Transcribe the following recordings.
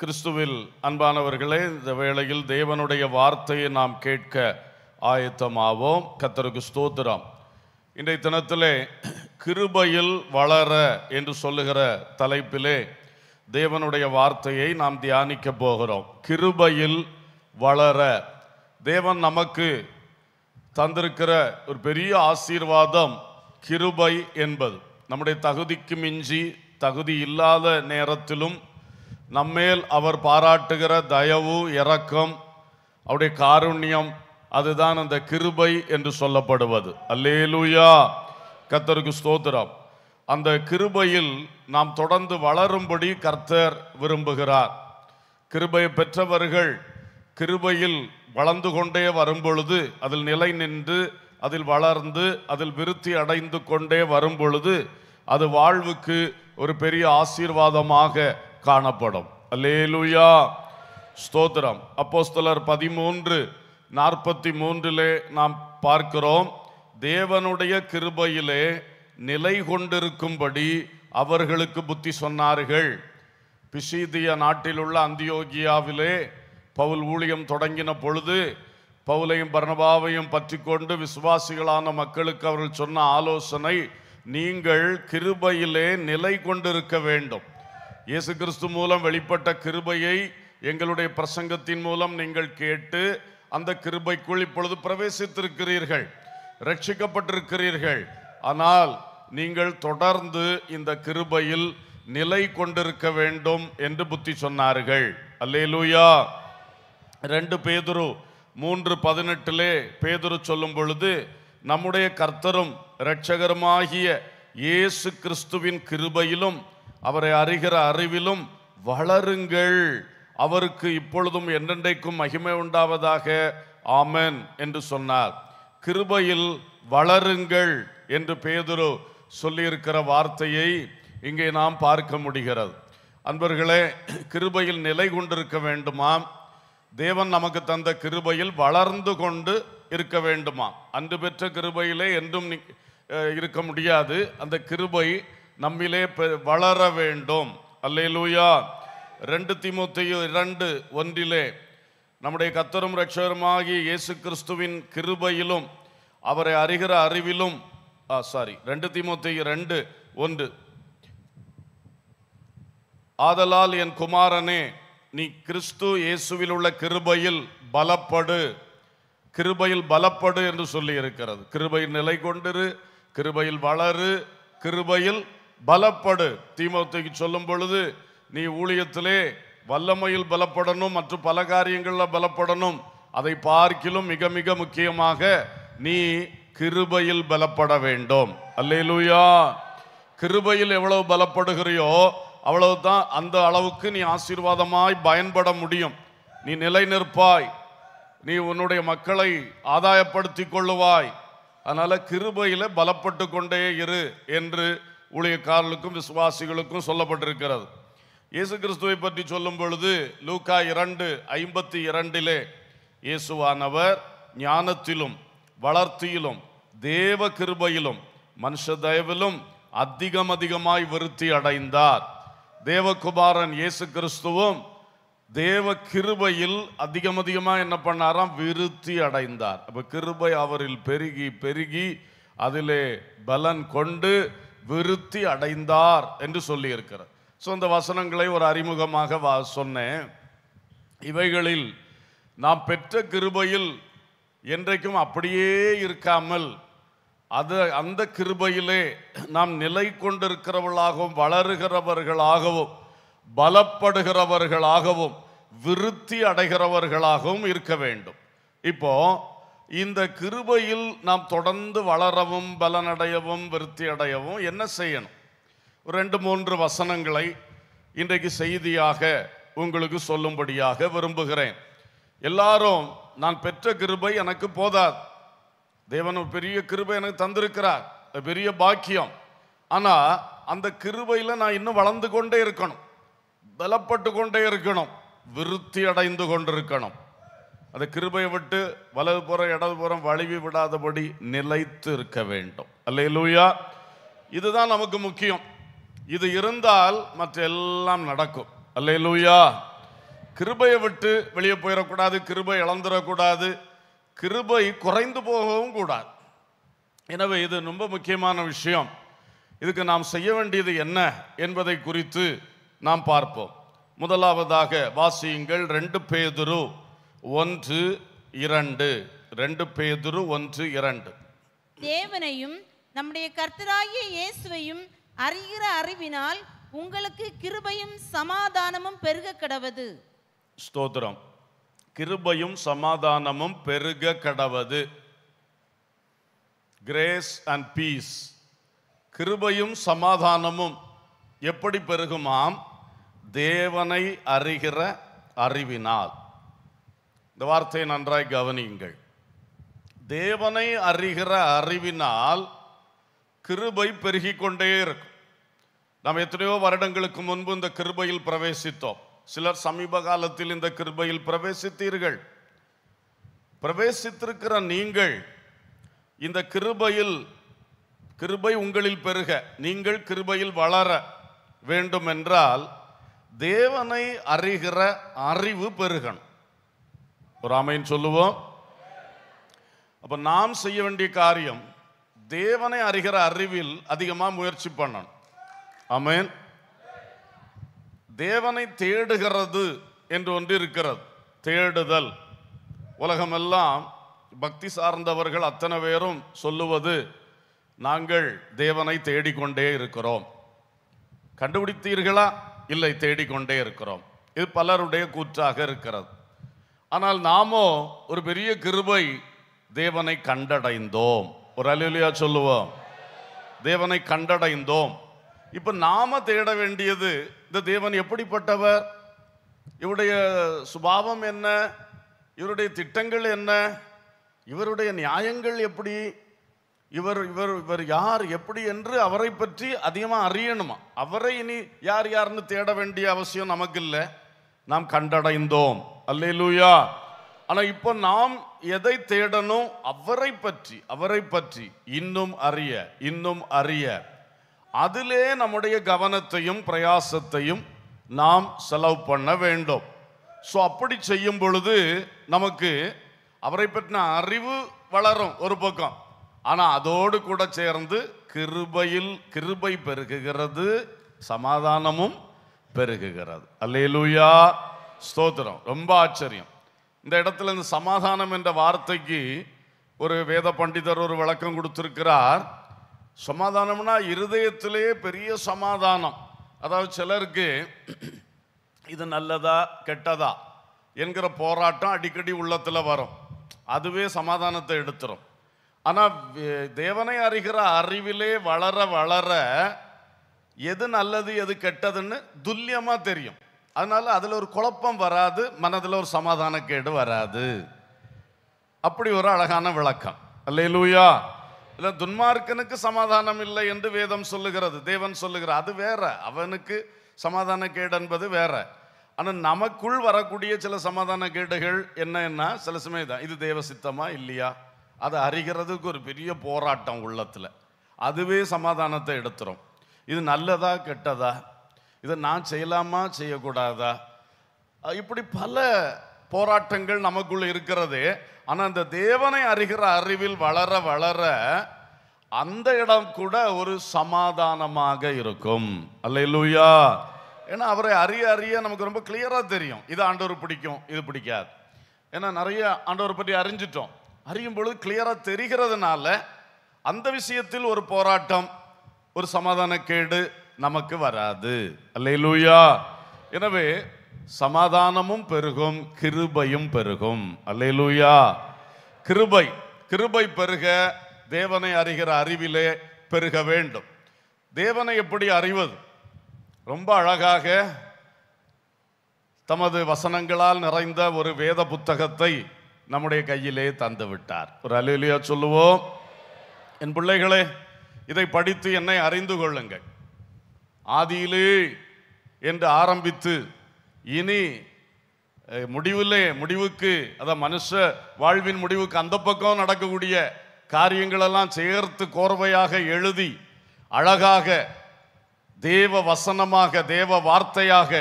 கிறிஸ்துவில் அன்பானவர்களே இந்த வேளையில் தேவனுடைய வார்த்தையை நாம் கேட்க ஆயத்தமாவோம் கத்தருக்கு ஸ்தோத்திரம் இன்றைய தினத்திலே கிருபையில் வளர என்று சொல்லுகிற தலைப்பிலே தேவனுடைய வார்த்தையை நாம் தியானிக்க போகிறோம் கிருபையில் வளர தேவன் நமக்கு தந்திருக்கிற ஒரு பெரிய ஆசீர்வாதம் கிருபை என்பது நம்முடைய தகுதிக்கு மிஞ்சி தகுதி இல்லாத நேரத்திலும் நம்மேல் அவர் பாராட்டுகிற தயவு இரக்கம் அவருடைய காருண்யம் அதுதான் அந்த கிருபை என்று சொல்லப்படுவது அல்லேலூயா கத்தருக்கு ஸ்தோத்திரம் அந்த கிருபையில் நாம் தொடர்ந்து வளரும்படி கர்த்தர் விரும்புகிறார் கிருபை பெற்றவர்கள் கிருபையில் வளர்ந்து கொண்டே வரும்பொழுது அதில் நிலை நின்று அதில் வளர்ந்து அதில் விருத்தி அடைந்து கொண்டே வரும் பொழுது அது வாழ்வுக்கு ஒரு பெரிய ஆசீர்வாதமாக காணப்படும் அல்லேலுயா ஸ்தோத்திரம் அப்போஸ்தலர் பதிமூன்று நாற்பத்தி மூன்றிலே நாம் பார்க்கிறோம் தேவனுடைய கிருபையிலே நிலை கொண்டிருக்கும்படி அவர்களுக்கு புத்தி சொன்னார்கள் பிசீதிய நாட்டிலுள்ள அந்தியோகியாவிலே பவுல் ஊழியம் தொடங்கின பொழுது பவுலையும் பர்ணபாவையும் பற்றி கொண்டு விசுவாசிகளான மக்களுக்கு அவர்கள் சொன்ன ஆலோசனை நீங்கள் கிருபையிலே நிலை கொண்டிருக்க வேண்டும் இயேசு கிறிஸ்து மூலம் வெளிப்பட்ட கிருபையை எங்களுடைய பிரசங்கத்தின் மூலம் நீங்கள் கேட்டு அந்த கிருபைக்குள் இப்பொழுது பிரவேசித்திருக்கிறீர்கள் ரட்சிக்கப்பட்டிருக்கிறீர்கள் ஆனால் நீங்கள் தொடர்ந்து இந்த கிருபையில் நிலை கொண்டிருக்க வேண்டும் என்று புத்தி சொன்னார்கள் அல்லேலூயா ரெண்டு பேதுரு மூன்று பதினெட்டிலே பேதுரு சொல்லும் பொழுது நம்முடைய கர்த்தரும் இரட்சகருமாகிய இயேசு கிறிஸ்துவின் கிருபையிலும் அவரை அறிகிற அறிவிலும் வளருங்கள் அவருக்கு இப்பொழுதும் என்றென்றைக்கும் மகிமை உண்டாவதாக ஆமன் என்று சொன்னார் கிருபையில் வளருங்கள் என்று பேதுரு சொல்லியிருக்கிற வார்த்தையை இங்கே நாம் பார்க்க முடிகிறது அன்பர்களே கிருபையில் நிலை கொண்டிருக்க வேண்டுமாம் தேவன் நமக்கு தந்த கிருபையில் வளர்ந்து கொண்டு இருக்க வேண்டுமாம் அன்று பெற்ற கிருபையிலே என்றும் இருக்க முடியாது அந்த கிருபை நம்மிலே வளர வேண்டும் அல்லேலூயா ரெண்டு திமுத்தையும் இரண்டு ஒன்றிலே நம்முடைய கத்தரும் ரட்சகருமாகி இயேசு கிறிஸ்துவின் கிருபையிலும் அவரை அறிகிற அறிவிலும் சாரி ரெண்டு திமுத்தையும் ரெண்டு ஒன்று ஆதலால் என் குமாரனே நீ கிறிஸ்து இயேசுவில் உள்ள கிருபையில் பலப்படு கிருபையில் பலப்படு என்று சொல்லி இருக்கிறது கிருபையில் நிலை கொண்டிரு கிருபையில் வளரு கிருபையில் பலப்படு தீமோத்தைக்கு சொல்லும் பொழுது நீ ஊழியத்திலே வல்லமையில் பலப்படணும் மற்றும் பல காரியங்களில் பலப்படணும் அதை பார்க்கிலும் மிக மிக முக்கியமாக நீ கிருபையில் பலப்பட வேண்டும் அல்லேலூயா கிருபையில் எவ்வளவு பலப்படுகிறியோ அவ்வளவு தான் அந்த அளவுக்கு நீ ஆசீர்வாதமாய் பயன்பட முடியும் நீ நிலை நிற்பாய் நீ உன்னுடைய மக்களை ஆதாயப்படுத்தி கொள்ளுவாய் அதனால் கிருபையில் பலப்பட்டு கொண்டே இரு என்று ஊழியக்காரர்களுக்கும் விசுவாசிகளுக்கும் சொல்லப்பட்டிருக்கிறது இயேசு கிறிஸ்துவை பற்றி சொல்லும் பொழுது லூக்கா இரண்டு ஐம்பத்தி இரண்டிலே இயேசுவானவர் ஞானத்திலும் வளர்த்தியிலும் தேவ கிருபையிலும் மனுஷ தயவிலும் அதிகம் அதிகமாய் விருத்தி அடைந்தார் தேவகுமாரன் இயேசு கிறிஸ்துவும் தேவ கிருபையில் அதிகம் அதிகமாக என்ன பண்ணாராம் விருத்தி அடைந்தார் அப்போ கிருபை அவரில் பெருகி பெருகி அதிலே பலன் கொண்டு விருத்தி அடைந்தார் என்று சொல்லியிருக்கிறார் ஸோ அந்த வசனங்களை ஒரு அறிமுகமாக வா சொன்னேன் இவைகளில் நாம் பெற்ற கிருபையில் என்றைக்கும் அப்படியே இருக்காமல் அது அந்த கிருபையிலே நாம் நிலை கொண்டிருக்கிறவர்களாகவும் வளருகிறவர்களாகவும் பலப்படுகிறவர்களாகவும் விருத்தி அடைகிறவர்களாகவும் இருக்க வேண்டும் இப்போ இந்த கிருபையில் நாம் தொடர்ந்து வளரவும் பலனடையவும் விருத்தி அடையவும் என்ன செய்யணும் ரெண்டு மூன்று வசனங்களை இன்றைக்கு செய்தியாக உங்களுக்கு சொல்லும்படியாக விரும்புகிறேன் எல்லாரும் நான் பெற்ற கிருபை எனக்கு போதாது தேவன் பெரிய கிருபை எனக்கு தந்திருக்கிறார் பெரிய பாக்கியம் ஆனால் அந்த கிருபையில் நான் இன்னும் வளர்ந்து கொண்டே இருக்கணும் பலப்பட்டு கொண்டே இருக்கணும் விருத்தி அடைந்து கொண்டிருக்கணும் அந்த கிருபையை விட்டு வலது புறம் இடது புறம் வழுவி விடாதபடி நிலைத்து இருக்க வேண்டும் லூயா இதுதான் நமக்கு முக்கியம் இது இருந்தால் மற்ற எல்லாம் நடக்கும் லூயா கிருபையை விட்டு வெளியே போயிடக்கூடாது கிருபை இழந்துடக்கூடாது கிருபை குறைந்து போகவும் கூடாது எனவே இது ரொம்ப முக்கியமான விஷயம் இதுக்கு நாம் செய்ய வேண்டியது என்ன என்பதை குறித்து நாம் பார்ப்போம் முதலாவதாக வாசியுங்கள் ரெண்டு பேதுரு ஒன்று இரண்டு ரெண்டு பேதுரு ஒன்று இரண்டு தேவனையும் நம்முடைய கர்த்தராகிய இயேசுவையும் அறிகிற அறிவினால் உங்களுக்கு கிருபையும் சமாதானமும் பெருக கடவது ஸ்தோத்திரம் கிருபையும் சமாதானமும் பெருக கடவது கிரேஸ் அண்ட் பீஸ் கிருபையும் சமாதானமும் எப்படி பெருகுமாம் தேவனை அறிகிற அறிவினால் இந்த வார்த்தையை நன்றாய் கவனியுங்கள் தேவனை அறிகிற அறிவினால் கிருபை பெருகி கொண்டே இருக்கும் நாம் எத்தனையோ வருடங்களுக்கு முன்பு இந்த கிருபையில் பிரவேசித்தோம் சிலர் சமீப காலத்தில் இந்த கிருபையில் பிரவேசித்தீர்கள் பிரவேசித்திருக்கிற நீங்கள் இந்த கிருபையில் கிருபை உங்களில் பெருக நீங்கள் கிருபையில் வளர வேண்டும் என்றால் தேவனை அறிகிற அறிவு பெருகணும் ஒரு அமைன்னு சொல்லுவோம் அப்போ நாம் செய்ய வேண்டிய காரியம் தேவனை அறிகிற அறிவில் அதிகமாக முயற்சி பண்ணணும் அமேன் தேவனை தேடுகிறது என்று ஒன்று இருக்கிறது தேடுதல் உலகமெல்லாம் பக்தி சார்ந்தவர்கள் அத்தனை பேரும் சொல்லுவது நாங்கள் தேவனை தேடிக்கொண்டே இருக்கிறோம் கண்டுபிடித்தீர்களா இல்லை தேடிக்கொண்டே இருக்கிறோம் இது பலருடைய கூற்றாக இருக்கிறது ஆனால் நாமோ ஒரு பெரிய கிருபை தேவனை கண்டடைந்தோம் ஒரு அலுவலியா சொல்லுவோம் தேவனை கண்டடைந்தோம் இப்போ நாம தேட வேண்டியது இந்த தேவன் எப்படிப்பட்டவர் இவருடைய சுபாவம் என்ன இவருடைய திட்டங்கள் என்ன இவருடைய நியாயங்கள் எப்படி இவர் இவர் இவர் யார் எப்படி என்று அவரை பற்றி அதிகமாக அறியணுமா அவரை இனி யார் யாருன்னு தேட வேண்டிய அவசியம் நமக்கு இல்லை நாம் கண்டடைந்தோம் அல்லேலூயா ஆனால் இப்போ நாம் எதை தேடணும் அவரை பற்றி அவரை பற்றி இன்னும் அறிய இன்னும் அறிய அதிலே நம்முடைய கவனத்தையும் பிரயாசத்தையும் நாம் செலவு பண்ண வேண்டும் ஸோ அப்படி செய்யும் பொழுது நமக்கு அவரை பற்றின அறிவு வளரும் ஒரு பக்கம் ஆனால் அதோடு கூட சேர்ந்து கிருபையில் கிருபை பெருகுகிறது சமாதானமும் பெருகுகிறது அல்லேலூயா ஸ்தோத்திரம் ரொம்ப ஆச்சரியம் இந்த இடத்துல இந்த சமாதானம் என்ற வார்த்தைக்கு ஒரு வேத பண்டிதர் ஒரு விளக்கம் கொடுத்துருக்கிறார் சமாதானம்னா இருதயத்திலே பெரிய சமாதானம் அதாவது சிலருக்கு இது நல்லதா கெட்டதா என்கிற போராட்டம் அடிக்கடி உள்ளத்தில் வரும் அதுவே சமாதானத்தை எடுத்துரும் ஆனால் தேவனை அறிகிற அறிவிலே வளர வளர எது நல்லது எது கெட்டதுன்னு துல்லியமாக தெரியும் அதனால் அதில் ஒரு குழப்பம் வராது மனதில் ஒரு சமாதான கேடு வராது அப்படி ஒரு அழகான விளக்கம் அல்லையிலூயா இல்லை துன்மார்க்கனுக்கு சமாதானம் இல்லை என்று வேதம் சொல்லுகிறது தேவன் சொல்லுகிற அது வேற அவனுக்கு சமாதான கேடு என்பது வேற ஆனால் நமக்குள் வரக்கூடிய சில சமாதான கேடுகள் என்னன்னா சில சமயம் தான் இது தேவ சித்தமா இல்லையா அதை அறிகிறதுக்கு ஒரு பெரிய போராட்டம் உள்ளத்தில் அதுவே சமாதானத்தை எடுத்துரும் இது நல்லதா கெட்டதா இதை நான் செய்யலாமா செய்யக்கூடாதா இப்படி பல போராட்டங்கள் நமக்குள்ள இருக்கிறது ஆனால் அந்த தேவனை அறிகிற அறிவில் வளர வளர அந்த இடம் கூட ஒரு சமாதானமாக இருக்கும் அல்ல இல்லையா ஏன்னா அவரை அறிய அறிய நமக்கு ரொம்ப கிளியராக தெரியும் இது ஆண்டவர் பிடிக்கும் இது பிடிக்காது ஏன்னா நிறைய ஆண்டவர் பற்றி அறிஞ்சிட்டோம் அறியும் பொழுது கிளியராக தெரிகிறதுனால அந்த விஷயத்தில் ஒரு போராட்டம் ஒரு சமாதான கேடு நமக்கு வராது அல்லையிலூயா எனவே சமாதானமும் பெருகும் கிருபையும் பெருகும் அல்லையிலூயா கிருபை கிருபை பெருக தேவனை அறிகிற அறிவிலே பெருக வேண்டும் தேவனை எப்படி அறிவது ரொம்ப அழகாக தமது வசனங்களால் நிறைந்த ஒரு வேத புத்தகத்தை நம்முடைய கையிலே தந்து விட்டார் ஒரு அலுலியா சொல்லுவோம் என் பிள்ளைகளே இதை படித்து என்னை அறிந்து கொள்ளுங்கள் ஆதியிலே என்று ஆரம்பித்து இனி முடிவிலே முடிவுக்கு அதான் மனுஷ வாழ்வின் முடிவுக்கு அந்த பக்கம் நடக்கக்கூடிய காரியங்களெல்லாம் சேர்த்து கோர்வையாக எழுதி அழகாக தேவ வசனமாக தேவ வார்த்தையாக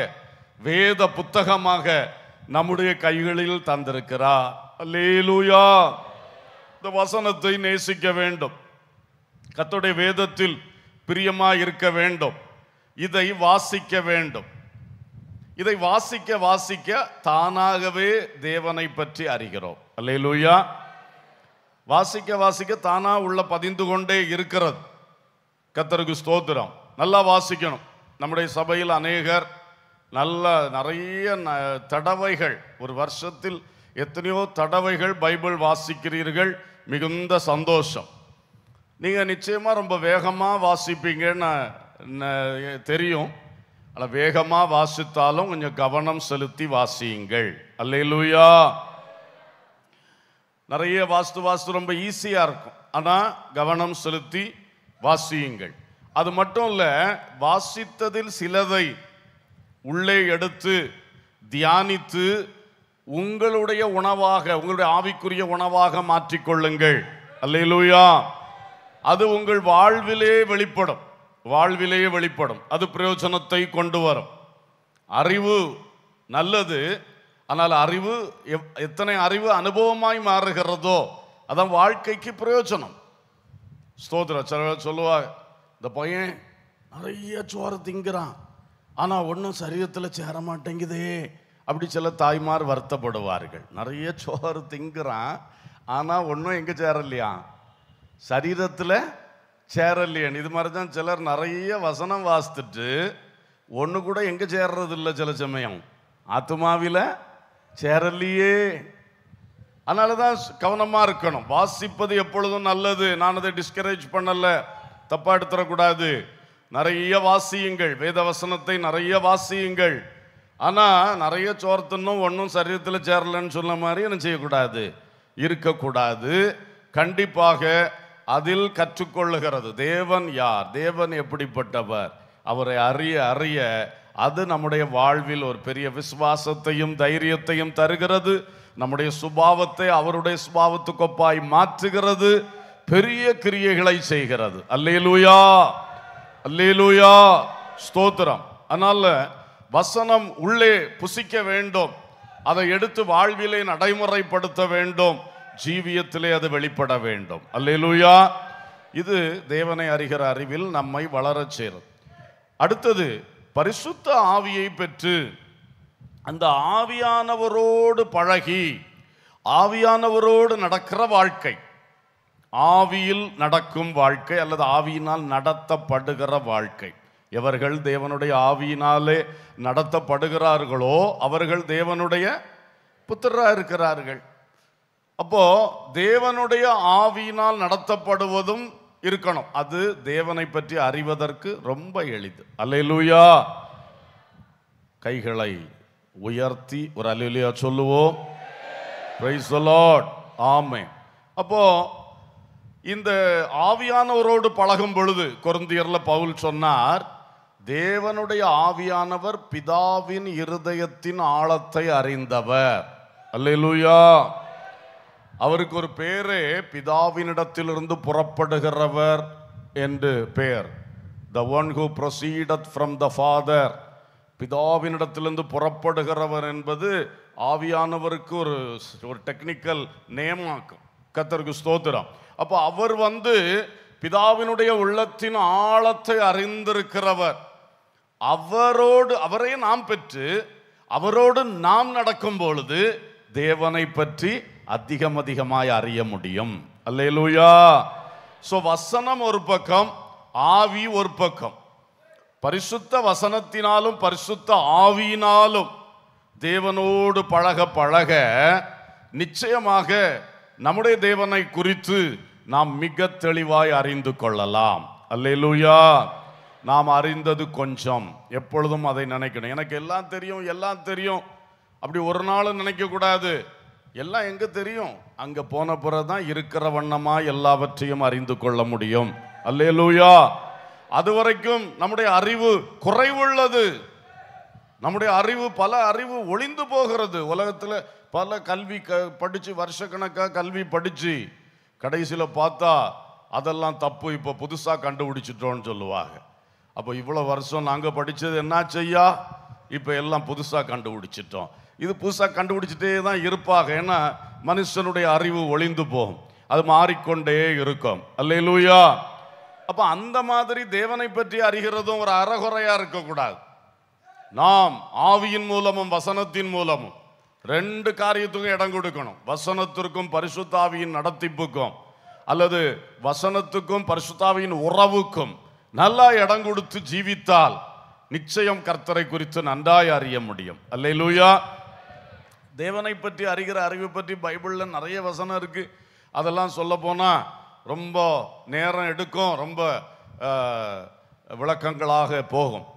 வேத புத்தகமாக நம்முடைய கைகளில் தந்திருக்கிறா லேலுயா இந்த வசனத்தை நேசிக்க வேண்டும் கத்துடைய வேதத்தில் பிரியமாக இருக்க வேண்டும் இதை வாசிக்க வேண்டும் இதை வாசிக்க வாசிக்க தானாகவே தேவனை பற்றி அறிகிறோம் அல்லையிலூயா வாசிக்க வாசிக்க தானா உள்ள பதிந்து கொண்டே இருக்கிறது கத்தருக்கு ஸ்தோத்திரம் நல்லா வாசிக்கணும் நம்முடைய சபையில் அநேகர் நல்ல நிறைய தடவைகள் ஒரு வருஷத்தில் எத்தனையோ தடவைகள் பைபிள் வாசிக்கிறீர்கள் மிகுந்த சந்தோஷம் நீங்கள் நிச்சயமாக ரொம்ப வேகமாக வாசிப்பீங்கன்னு தெரியும் ஆனால் வேகமாக வாசித்தாலும் கொஞ்சம் கவனம் செலுத்தி வாசியுங்கள் அல்லையிலூயா நிறைய வாஸ்து வாஸ்து ரொம்ப ஈஸியாக இருக்கும் ஆனால் கவனம் செலுத்தி வாசியுங்கள் அது மட்டும் இல்லை வாசித்ததில் சிலதை உள்ளே எடுத்து தியானித்து உங்களுடைய உணவாக உங்களுடைய ஆவிக்குரிய உணவாக மாற்றிக்கொள்ளுங்கள் அல்லையிலூயா அது உங்கள் வாழ்விலே வெளிப்படும் வாழ்விலேயே வெளிப்படும் அது பிரயோஜனத்தை கொண்டு வரும் அறிவு நல்லது ஆனால் அறிவு எத்தனை அறிவு அனுபவமாய் மாறுகிறதோ அதான் வாழ்க்கைக்கு பிரயோஜனம் ஸ்தோத்திர சில சொல்லுவாங்க இந்த பையன் நிறைய சோறு திங்குறான் ஆனால் ஒன்றும் சரீரத்தில் சேர மாட்டேங்குதே அப்படி சில தாய்மார் வருத்தப்படுவார்கள் நிறைய சோறு திங்குறான் ஆனால் ஒன்றும் எங்கே சேரலையா சரீரத்தில் சேரல்லியன் இது மாதிரி தான் சிலர் நிறைய வசனம் வாசித்துட்டு ஒன்று கூட எங்கே சேர்றது இல்லை சில சமயம் ஆத்துமாவில் சேரல்லியே அதனால தான் கவனமாக இருக்கணும் வாசிப்பது எப்பொழுதும் நல்லது நான் அதை டிஸ்கரேஜ் பண்ணலை தப்பாக எடுத்துடக்கூடாது நிறைய வாசியுங்கள் வேத வசனத்தை நிறைய வாசியுங்கள் ஆனால் நிறைய சோர்த்துன்னும் ஒன்றும் சரீரத்தில் சேரலைன்னு சொன்ன மாதிரி என்ன செய்யக்கூடாது இருக்கக்கூடாது கண்டிப்பாக அதில் கற்றுக்கொள்ளுகிறது தேவன் யார் தேவன் எப்படிப்பட்டவர் அவரை அறிய அறிய அது நம்முடைய வாழ்வில் ஒரு பெரிய விசுவாசத்தையும் தைரியத்தையும் தருகிறது நம்முடைய சுபாவத்தை அவருடைய சுபாவத்துக்கொப்பாய் மாற்றுகிறது பெரிய கிரியைகளை செய்கிறது அல்லேலூயா அல்லேலூயா ஸ்தோத்திரம் அதனால் வசனம் உள்ளே புசிக்க வேண்டும் அதை எடுத்து வாழ்விலே நடைமுறைப்படுத்த வேண்டும் ஜீவியத்திலே அது வெளிப்பட வேண்டும் அல்லேலூயா இது தேவனை அறிகிற அறிவில் நம்மை வளரச் சேரும் அடுத்தது பரிசுத்த ஆவியை பெற்று அந்த ஆவியானவரோடு பழகி ஆவியானவரோடு நடக்கிற வாழ்க்கை ஆவியில் நடக்கும் வாழ்க்கை அல்லது ஆவியினால் நடத்தப்படுகிற வாழ்க்கை எவர்கள் தேவனுடைய ஆவியினாலே நடத்தப்படுகிறார்களோ அவர்கள் தேவனுடைய புத்திரராக இருக்கிறார்கள் அப்போ தேவனுடைய ஆவியினால் நடத்தப்படுவதும் இருக்கணும் அது தேவனை பற்றி அறிவதற்கு ரொம்ப எளிது அலையலூயா கைகளை உயர்த்தி ஒரு அலையிலுயா சொல்லுவோம் ஆமே அப்போ இந்த ஆவியானவரோடு பழகும் பொழுது குருந்தியரில் பவுல் சொன்னார் தேவனுடைய ஆவியானவர் பிதாவின் இருதயத்தின் ஆழத்தை அறிந்தவர் அல்லூயா அவருக்கு ஒரு பேரே பிதாவினிடத்திலிருந்து புறப்படுகிறவர் என்று பெயர் the one who proceedeth from the father பிதாவினிடத்திலிருந்து புறப்படுகிறவர் என்பது ஆவியானவருக்கு ஒரு ஒரு டெக்னிக்கல் நேமாக்கும் கத்தருக்கு ஸ்தோத்திரம் அப்போ அவர் வந்து பிதாவினுடைய உள்ளத்தின் ஆழத்தை அறிந்திருக்கிறவர் அவரோடு அவரையும் நாம் பெற்று அவரோடு நாம் நடக்கும் பொழுது தேவனை பற்றி அதிகம் அதிகமாய் அறிய முடியும் அல்லேலூயா ஸோ வசனம் ஒரு பக்கம் ஆவி ஒரு பக்கம் பரிசுத்த வசனத்தினாலும் பரிசுத்த ஆவியினாலும் தேவனோடு பழக பழக நிச்சயமாக நம்முடைய தேவனை குறித்து நாம் மிக தெளிவாய் அறிந்து கொள்ளலாம் அல்லேலூயா நாம் அறிந்தது கொஞ்சம் எப்பொழுதும் அதை நினைக்கணும் எனக்கு எல்லாம் தெரியும் எல்லாம் தெரியும் அப்படி ஒரு நாளும் நினைக்கக்கூடாது எல்லாம் எங்கே தெரியும் அங்கே போன பிறகு தான் இருக்கிற வண்ணமாக எல்லாவற்றையும் அறிந்து கொள்ள முடியும் அல்லே லூயா அது வரைக்கும் நம்முடைய அறிவு குறைவுள்ளது நம்முடைய அறிவு பல அறிவு ஒளிந்து போகிறது உலகத்தில் பல கல்வி க படித்து வருஷக்கணக்காக கல்வி படித்து கடைசியில் பார்த்தா அதெல்லாம் தப்பு இப்போ புதுசாக கண்டுபிடிச்சிட்டோன்னு சொல்லுவாங்க அப்போ இவ்வளோ வருஷம் நாங்கள் படித்தது என்ன செய்யா இப்போ எல்லாம் புதுசாக கண்டுபிடிச்சிட்டோம் இது புதுசாக கண்டுபிடிச்சிட்டே தான் இருப்பாங்க ஏன்னா மனுஷனுடைய அறிவு ஒளிந்து போகும் அது மாறிக்கொண்டே இருக்கும் அல்லே லூயா அப்போ அந்த மாதிரி தேவனை பற்றி அறிகிறதும் ஒரு அறகுறையாக இருக்கக்கூடாது நாம் ஆவியின் மூலமும் வசனத்தின் மூலமும் ரெண்டு காரியத்துக்கும் இடம் கொடுக்கணும் வசனத்திற்கும் பரிசுத்தாவியின் நடத்திப்புக்கும் அல்லது வசனத்துக்கும் பரிசுத்தாவியின் உறவுக்கும் நல்லா இடம் கொடுத்து ஜீவித்தால் நிச்சயம் கர்த்தரை குறித்து நன்றாய் அறிய முடியும் லூயா தேவனை பற்றி அறிகிற அறிவு பற்றி பைபிளில் நிறைய வசனம் இருக்குது அதெல்லாம் சொல்ல போனால் ரொம்ப நேரம் எடுக்கும் ரொம்ப விளக்கங்களாக போகும்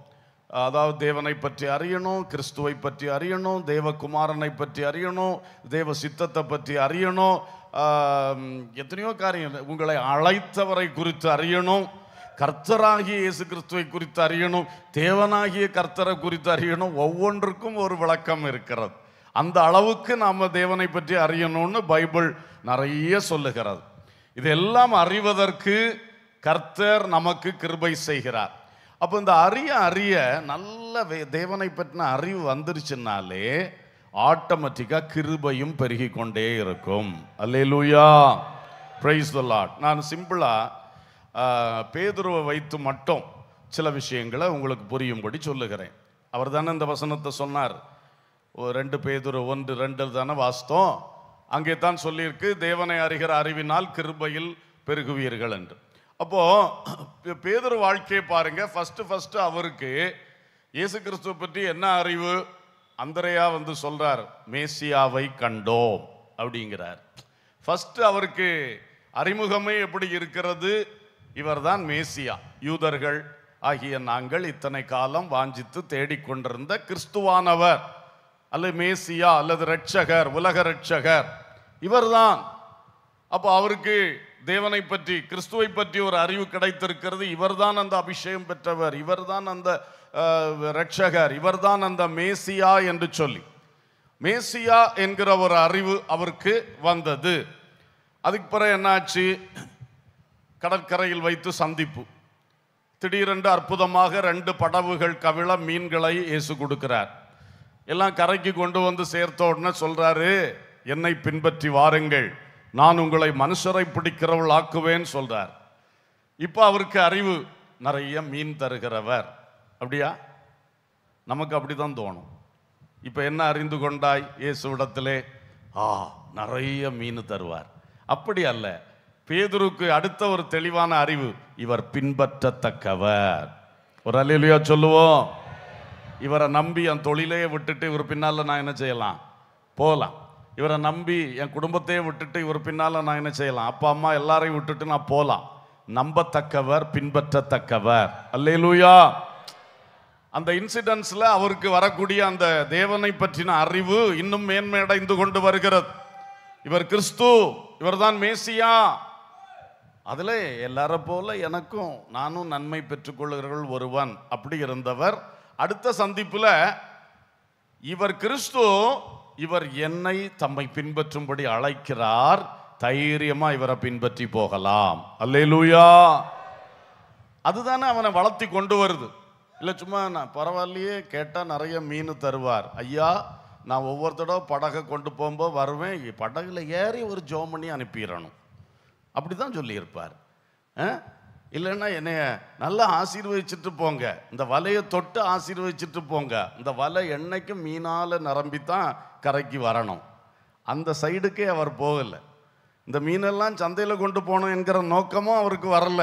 அதாவது தேவனை பற்றி அறியணும் கிறிஸ்துவை பற்றி அறியணும் தேவகுமாரனை பற்றி அறியணும் தேவ சித்தத்தை பற்றி அறியணும் எத்தனையோ காரியம் உங்களை அழைத்தவரை குறித்து அறியணும் கர்த்தராகிய இயேசு கிறிஸ்துவை குறித்து அறியணும் தேவனாகிய கர்த்தரை குறித்து அறியணும் ஒவ்வொன்றுக்கும் ஒரு விளக்கம் இருக்கிறது அந்த அளவுக்கு நாம் தேவனை பற்றி அறியணும்னு பைபிள் நிறைய சொல்லுகிறது இதெல்லாம் அறிவதற்கு கர்த்தர் நமக்கு கிருபை செய்கிறார் அப்போ இந்த அறிய அறிய நல்ல தேவனை பற்றின அறிவு வந்துருச்சுனாலே ஆட்டோமேட்டிக்காக கிருபையும் பெருகி கொண்டே இருக்கும் அல்லே லூயா ப்ரைஸ் த லாட் நான் சிம்பிளாக பேதுருவை வைத்து மட்டும் சில விஷயங்களை உங்களுக்கு புரியும்படி சொல்லுகிறேன் அவர் தானே இந்த வசனத்தை சொன்னார் ரெண்டு பேதுரு ஒன்று ரெண்டு தானே வாஸ்தோம் அங்கே தான் சொல்லியிருக்கு தேவனை அறிகிற அறிவினால் கிருபையில் பெருகுவீர்கள் என்று அப்போது பேதர் வாழ்க்கையை பாருங்கள் ஃபஸ்ட்டு ஃபஸ்ட்டு அவருக்கு இயேசு கிறிஸ்துவை பற்றி என்ன அறிவு அந்தரையா வந்து சொல்கிறார் மேசியாவை கண்டோம் அப்படிங்கிறார் ஃபஸ்ட்டு அவருக்கு அறிமுகமே எப்படி இருக்கிறது இவர்தான் மேசியா யூதர்கள் ஆகிய நாங்கள் இத்தனை காலம் வாஞ்சித்து தேடிக்கொண்டிருந்த கிறிஸ்துவானவர் அல்லது மேசியா அல்லது ரட்சகர் உலக ரட்சகர் இவர்தான் அப்போ அவருக்கு தேவனை பற்றி கிறிஸ்துவை பற்றி ஒரு அறிவு கிடைத்திருக்கிறது இவர்தான் அந்த அபிஷேகம் பெற்றவர் இவர்தான் அந்த ரட்சகர் இவர்தான் அந்த மேசியா என்று சொல்லி மேசியா என்கிற ஒரு அறிவு அவருக்கு வந்தது அதுக்கு பிறகு என்னாச்சு கடற்கரையில் வைத்து சந்திப்பு திடீரென்று அற்புதமாக ரெண்டு படவுகள் கவிழ மீன்களை இயேசு கொடுக்கிறார் எல்லாம் கரைக்கு கொண்டு வந்து சேர்த்த உடனே சொல்கிறாரு என்னை பின்பற்றி வாருங்கள் நான் உங்களை மனுஷரை பிடிக்கிறவள் ஆக்குவேன் சொல்கிறார் இப்போ அவருக்கு அறிவு நிறைய மீன் தருகிறவர் அப்படியா நமக்கு அப்படி தான் தோணும் இப்போ என்ன அறிந்து கொண்டாய் இயேசுவிடத்திலே ஆ நிறைய மீன் தருவார் அப்படி அல்ல பேதுருக்கு அடுத்த ஒரு தெளிவான அறிவு இவர் பின்பற்றத்தக்கவர் ஒரு அலையிலையோ சொல்லுவோம் இவரை நம்பி என் தொழிலையே விட்டுட்டு இவர் பின்னால் நான் என்ன செய்யலாம் போகலாம் இவரை நம்பி என் குடும்பத்தையே விட்டுட்டு இவர் பின்னால் நான் என்ன செய்யலாம் அப்பா அம்மா எல்லாரையும் விட்டுட்டு நான் போகலாம் நம்பத்தக்கவர் பின்பற்றத்தக்கவர் லூயா அந்த இன்சிடென்ட்ஸில் அவருக்கு வரக்கூடிய அந்த தேவனை பற்றின அறிவு இன்னும் மேன்மையடைந்து கொண்டு வருகிறது இவர் கிறிஸ்து இவர் தான் மேசியா அதில் எல்லார போல எனக்கும் நானும் நன்மை பெற்றுக்கொள்கிறவர்கள் ஒருவன் அப்படி இருந்தவர் அடுத்த சந்திப்பில் இவர் கிறிஸ்து இவர் என்னை தம்மை பின்பற்றும்படி அழைக்கிறார் தைரியமா இவரை பின்பற்றி போகலாம் அல்லே அதுதானே அவனை வளர்த்தி கொண்டு வருது இல்லை சும்மா நான் பரவாயில்லையே கேட்டால் நிறைய மீன் தருவார் ஐயா நான் ஒவ்வொரு படகை கொண்டு போகும்போது வருவேன் படகுல ஏறி ஒரு ஜோமணி அனுப்பிடணும் அப்படி தான் சொல்லியிருப்பார் இல்லைன்னா என்னைய நல்லா ஆசீர்வதிச்சுட்டு போங்க இந்த வலையை தொட்டு ஆசீர்வதிச்சுட்டு போங்க இந்த வலை என்னைக்கும் மீனால் நிரம்பி தான் கரைக்கு வரணும் அந்த சைடுக்கே அவர் போகலை இந்த மீனெல்லாம் சந்தையில் கொண்டு போகணும் என்கிற நோக்கமும் அவருக்கு வரல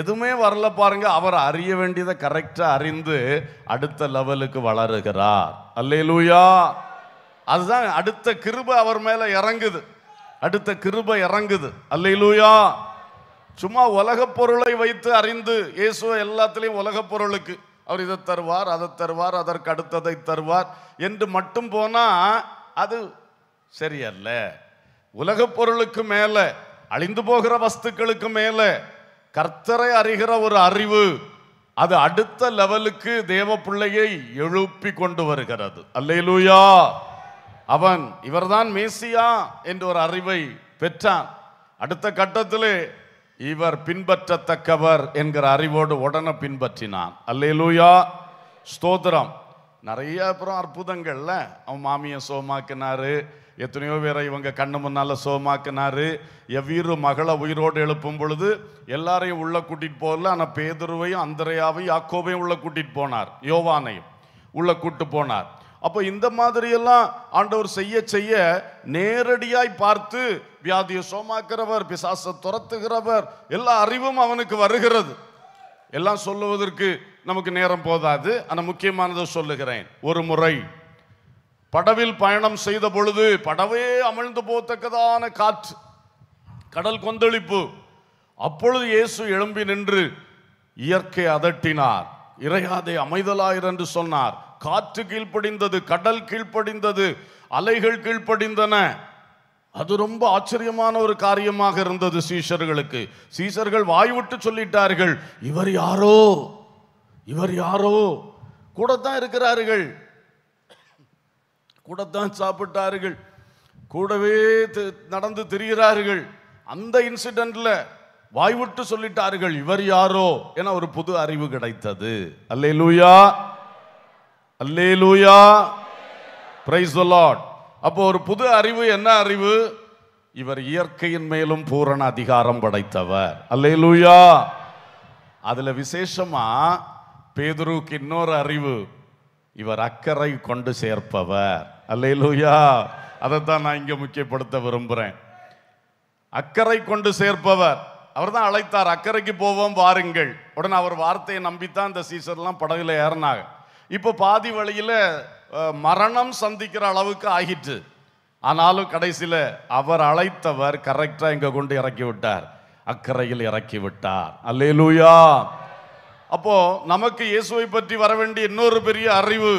எதுவுமே வரல பாருங்க அவர் அறிய வேண்டியதை கரெக்டாக அறிந்து அடுத்த லெவலுக்கு வளருகிறார் அல்லையிலூயா அதுதான் அடுத்த கிருபை அவர் மேலே இறங்குது அடுத்த கிருபை இறங்குது லூயா சும்மா உலக பொருளை வைத்து அறிந்து இயேசு எல்லாத்துலேயும் உலக பொருளுக்கு அவர் இதை தருவார் அதை தருவார் அதற்கு அடுத்ததை தருவார் என்று மட்டும் போனால் அது சரியல்ல உலக பொருளுக்கு மேலே அழிந்து போகிற வஸ்துக்களுக்கு மேலே கர்த்தரை அறிகிற ஒரு அறிவு அது அடுத்த லெவலுக்கு தேவ பிள்ளையை எழுப்பி கொண்டு வருகிறது அல்லேலூயா அவன் இவர்தான் மேசியா என்ற ஒரு அறிவை பெற்றான் அடுத்த கட்டத்திலே இவர் பின்பற்றத்தக்கவர் என்கிற அறிவோடு உடனே பின்பற்றினான் அல்லேலூயா ஸ்தோத்திரம் நிறைய அப்புறம் அற்புதங்கள்ல அவன் மாமியை சோமாக்கினாரு எத்தனையோ பேரை இவங்க கண்ணு முன்னால் சோமாக்கினாரு எவ்வீரு மகளை உயிரோடு எழுப்பும் பொழுது எல்லாரையும் உள்ளே கூட்டிகிட்டு போகல ஆனால் பேதுருவையும் அந்தரையாவையும் யாக்கோவையும் உள்ளே கூட்டிகிட்டு போனார் யோவானையும் உள்ளே கூட்டு போனார் அப்போ இந்த மாதிரியெல்லாம் ஆண்டவர் செய்ய செய்ய நேரடியாய் பார்த்து வியாதியை சோமாக்கிறவர் பிசாசை துரத்துகிறவர் எல்லா அறிவும் அவனுக்கு வருகிறது எல்லாம் சொல்லுவதற்கு நமக்கு நேரம் போதாது ஆனால் முக்கியமானதை சொல்லுகிறேன் ஒரு முறை படவில் பயணம் செய்த பொழுது படவே அமிழ்ந்து போத்தக்கதான காற்று கடல் கொந்தளிப்பு அப்பொழுது இயேசு எழும்பி நின்று இயற்கை அதட்டினார் இறையாதை அமைதலாயிரென்று என்று சொன்னார் காற்று கீழ்ப்படிந்தது கடல் கீழ்ப்படிந்தது அலைகள் கீழ்ப்படிந்தன அது ரொம்ப ஆச்சரியமான ஒரு காரியமாக இருந்தது சீஷர்களுக்கு சீசர்கள் வாய்விட்டு சொல்லிட்டார்கள் இவர் யாரோ இவர் யாரோ கூட தான் இருக்கிறார்கள் கூட தான் சாப்பிட்டார்கள் கூடவே நடந்து திரிகிறார்கள் அந்த இன்சிடென்ட்ல வாய்விட்டு சொல்லிட்டார்கள் இவர் யாரோ என ஒரு புது அறிவு கிடைத்தது அல்லே லூயா அல்லே லூயா பிரைஸ் லார்ட் அப்போ ஒரு புது அறிவு என்ன அறிவு இவர் இயற்கையின் மேலும் பூரண அதிகாரம் படைத்தவர் அல்லே லூயா அதில் விசேஷமா பேதுருக்கு இன்னொரு அறிவு இவர் அக்கறை கொண்டு சேர்ப்பவர் அல்லே லூயா தான் நான் இங்கே முக்கியப்படுத்த விரும்புகிறேன் அக்கறை கொண்டு சேர்ப்பவர் அவர் தான் அழைத்தார் அக்கறைக்கு போவோம் வாருங்கள் உடனே அவர் வார்த்தையை நம்பித்தான் இந்த சீசர்லாம் படகுல ஏறினாங்க இப்போ பாதி வழியில் மரணம் சந்திக்கிற அளவுக்கு ஆகிட்டு ஆனாலும் கடைசியில் அவர் அழைத்தவர் கரெக்டாக இங்கே கொண்டு இறக்கி விட்டார் அக்கறையில் இறக்கி விட்டார் லூயா அப்போ நமக்கு இயேசுவை பற்றி வர வேண்டிய இன்னொரு பெரிய அறிவு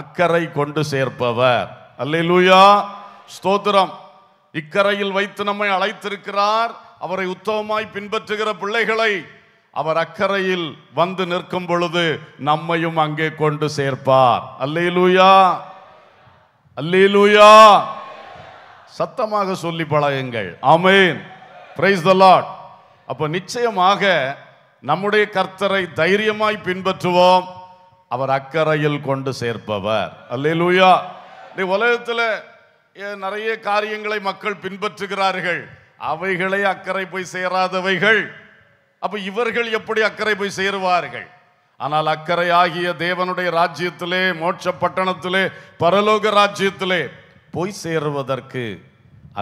அக்கறை கொண்டு சேர்ப்பவர் லூயா ஸ்தோத்திரம் இக்கரையில் வைத்து நம்மை அழைத்திருக்கிறார் அவரை உத்தவமாய் பின்பற்றுகிற பிள்ளைகளை அவர் அக்கறையில் வந்து நிற்கும் பொழுது நம்மையும் அங்கே கொண்டு சேர்ப்பார் அல்லையிலூயா அல்லையிலூயா சத்தமாக சொல்லி பழகுங்கள் ஆமேன் பிரைஸ் த லாட் அப்போ நிச்சயமாக நம்முடைய கர்த்தரை தைரியமாய் பின்பற்றுவோம் அவர் அக்கறையில் கொண்டு சேர்ப்பவர் அல்லையிலூயா உலகத்தில் நிறைய காரியங்களை மக்கள் பின்பற்றுகிறார்கள் அவைகளை அக்கறை போய் சேராதவைகள் அப்ப இவர்கள் எப்படி அக்கறை போய் சேருவார்கள் ஆனால் அக்கறை ஆகிய தேவனுடைய ராஜ்யத்திலே மோட்ச பட்டணத்திலே பரலோக ராஜ்யத்திலே போய் சேருவதற்கு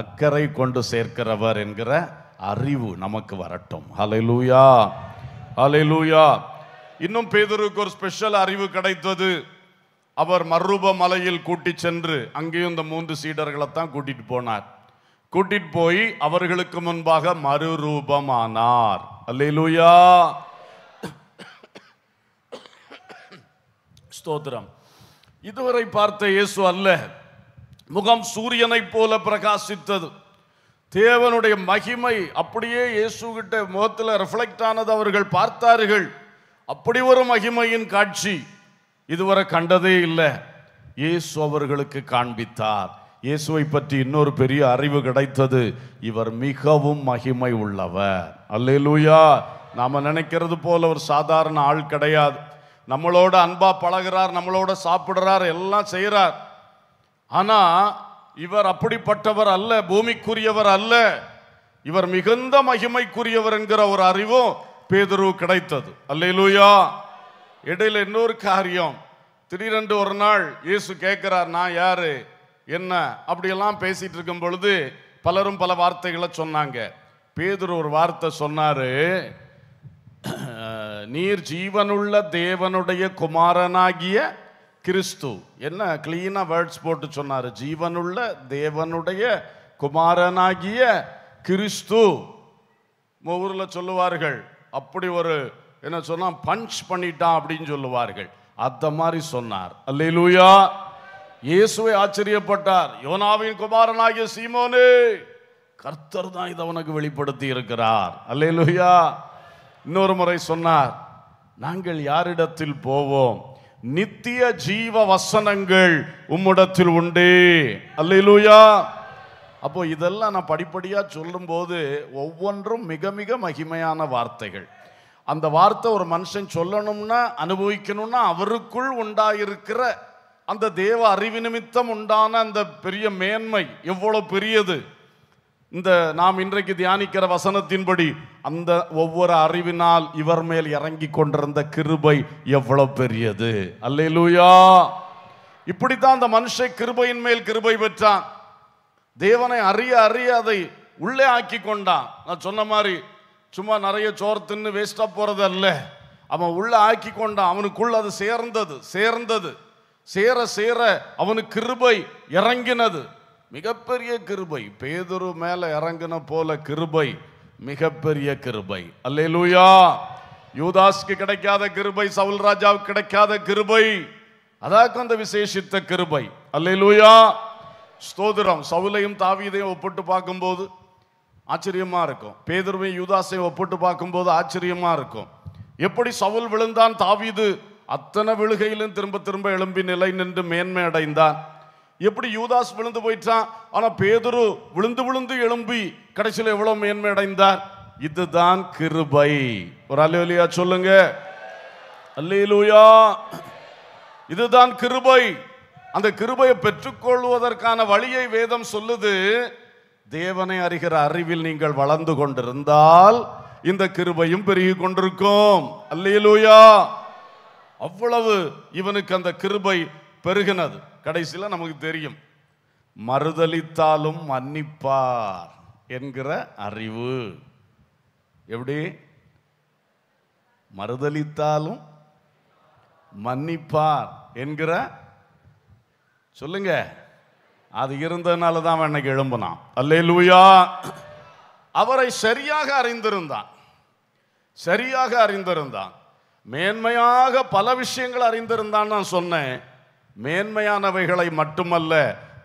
அக்கறை கொண்டு சேர்க்கிறவர் என்கிற அறிவு நமக்கு வரட்டும் அலைலூயா அலைலூயா இன்னும் பேதருக்கு ஒரு ஸ்பெஷல் அறிவு கிடைத்தது அவர் மர்ரூப மலையில் கூட்டி சென்று அங்கேயும் இந்த மூன்று சீடர்களை தான் கூட்டிட்டு போனார் கூட்டிட்டு போய் அவர்களுக்கு முன்பாக மறுரூபமானார் அல்லா ஸ்தோத்திரம் இதுவரை பார்த்த இயேசு அல்ல முகம் சூரியனைப் போல பிரகாசித்தது தேவனுடைய மகிமை அப்படியே இயேசுகிட்ட முகத்தில் ரிஃப்ளெக்ட் ஆனது அவர்கள் பார்த்தார்கள் அப்படி ஒரு மகிமையின் காட்சி இதுவரை கண்டதே இல்லை இயேசு அவர்களுக்கு காண்பித்தார் இயேசுவை பற்றி இன்னொரு பெரிய அறிவு கிடைத்தது இவர் மிகவும் மகிமை உள்ளவர் அல்லேலூயா நாம் நினைக்கிறது போல் ஒரு சாதாரண ஆள் கிடையாது நம்மளோட அன்பா பழகிறார் நம்மளோட சாப்பிடுறார் எல்லாம் செய்கிறார் ஆனால் இவர் அப்படிப்பட்டவர் அல்ல பூமிக்குரியவர் அல்ல இவர் மிகுந்த மகிமைக்குரியவர் என்கிற ஒரு அறிவும் பேதுரு கிடைத்தது அல்லேலூயா இடையில இன்னொரு காரியம் திடீரென்று ஒரு நாள் இயேசு கேட்கிறார் நான் யாரு என்ன அப்படியெல்லாம் பேசிகிட்டு இருக்கும் பொழுது பலரும் பல வார்த்தைகளை சொன்னாங்க பேதர் ஒரு வார்த்தை சொன்னார் நீர் ஜீவனுள்ள தேவனுடைய குமாரனாகிய கிறிஸ்து என்ன கிளீனா வேர்ட்ஸ் போட்டு சொன்னார் ஜீவனுள்ள தேவனுடைய குமாரனாகிய கிறிஸ்து ஊரில் சொல்லுவார்கள் அப்படி ஒரு என்ன சொன்னால் பஞ்ச் பண்ணிட்டான் அப்படின்னு சொல்லுவார்கள் அந்த மாதிரி சொன்னார் அல்லையிலூயா இயேசுவை ஆச்சரியப்பட்டார் யோனாவின் குமாரனாகிய சீமோனே கர்த்தர் தான் இதை உனக்கு வெளிப்படுத்தி இருக்கிறார் அல்லேலுயா இன்னொரு முறை சொன்னார் நாங்கள் யாரிடத்தில் போவோம் நித்திய ஜீவ வசனங்கள் உம்மிடத்தில் உண்டு லுயா அப்போ இதெல்லாம் நான் படிப்படியாக சொல்லும்போது ஒவ்வொன்றும் மிக மிக மகிமையான வார்த்தைகள் அந்த வார்த்தை ஒரு மனுஷன் சொல்லணும்னா அனுபவிக்கணும்னா அவருக்குள் உண்டாயிருக்கிற அந்த தேவ அறிவு நிமித்தம் உண்டான அந்த பெரிய மேன்மை எவ்வளோ பெரியது இந்த நாம் இன்றைக்கு தியானிக்கிற வசனத்தின்படி அந்த ஒவ்வொரு அறிவினால் இவர் மேல் இறங்கி கொண்டிருந்த கிருபை எவ்வளோ பெரியது அல்லேலூயா இப்படித்தான் அந்த மனுஷை கிருபையின் மேல் கிருபை பெற்றான் தேவனை அறிய அறிய அதை உள்ளே ஆக்கி கொண்டான் நான் சொன்ன மாதிரி சும்மா நிறைய சோறு தின்னு வேஸ்டாக போகிறது அல்ல அவன் உள்ளே ஆக்கி கொண்டான் அவனுக்குள்ள அது சேர்ந்தது சேர்ந்தது சேர சேர அவனுக்கு கிருபை இறங்கினது மிகப்பெரிய கிருபை பேதுரு மேல இறங்கின போல கிருபை மிகப்பெரிய கிருபை அல்லேலூயா யூதாஸ்க்கு கிடைக்காத கிருபை சவுல் ராஜாவுக்கு கிடைக்காத கிருபை அதாவது அந்த விசேஷித்த கிருபை அல்லேலூயா ஸ்தோதிரம் சவுலையும் தாவியதையும் ஒப்பிட்டு பார்க்கும்போது ஆச்சரியமா இருக்கும் பேதுருவையும் யூதாசையும் ஒப்பிட்டு பார்க்கும்போது ஆச்சரியமா இருக்கும் எப்படி சவுல் விழுந்தான் தாவிது அத்தனை விழுகையிலும் திரும்ப திரும்ப எழும்பி நிலை நின்று மேன்மை அடைந்தான் எப்படி யூதாஸ் விழுந்து போயிட்டான் ஆனால் பேதுரு விழுந்து விழுந்து எழும்பி கடைசியில் எவ்வளோ மேன்மை அடைந்தார் இதுதான் கிருபை ஒரு அலையொலியா சொல்லுங்க அல்லையிலூயா இதுதான் கிருபை அந்த கிருபையை பெற்றுக்கொள்வதற்கான வழியை வேதம் சொல்லுது தேவனை அறிகிற அறிவில் நீங்கள் வளர்ந்து கொண்டிருந்தால் இந்த கிருபையும் பெருகி கொண்டிருக்கும் அல்லையிலூயா அவ்வளவு இவனுக்கு அந்த கிருபை பெருகினது கடைசியில் நமக்கு தெரியும் மறுதளித்தாலும் மன்னிப்பார் என்கிற அறிவு எப்படி மறுதளித்தாலும் மன்னிப்பார் என்கிற சொல்லுங்க அது இருந்ததுனால தான் அவன் எழும்புனான் அல்லே லூயா அவரை சரியாக அறிந்திருந்தான் சரியாக அறிந்திருந்தான் மேன்மையாக பல விஷயங்கள் அறிந்திருந்தான் நான் சொன்னேன் மேன்மையானவைகளை மட்டுமல்ல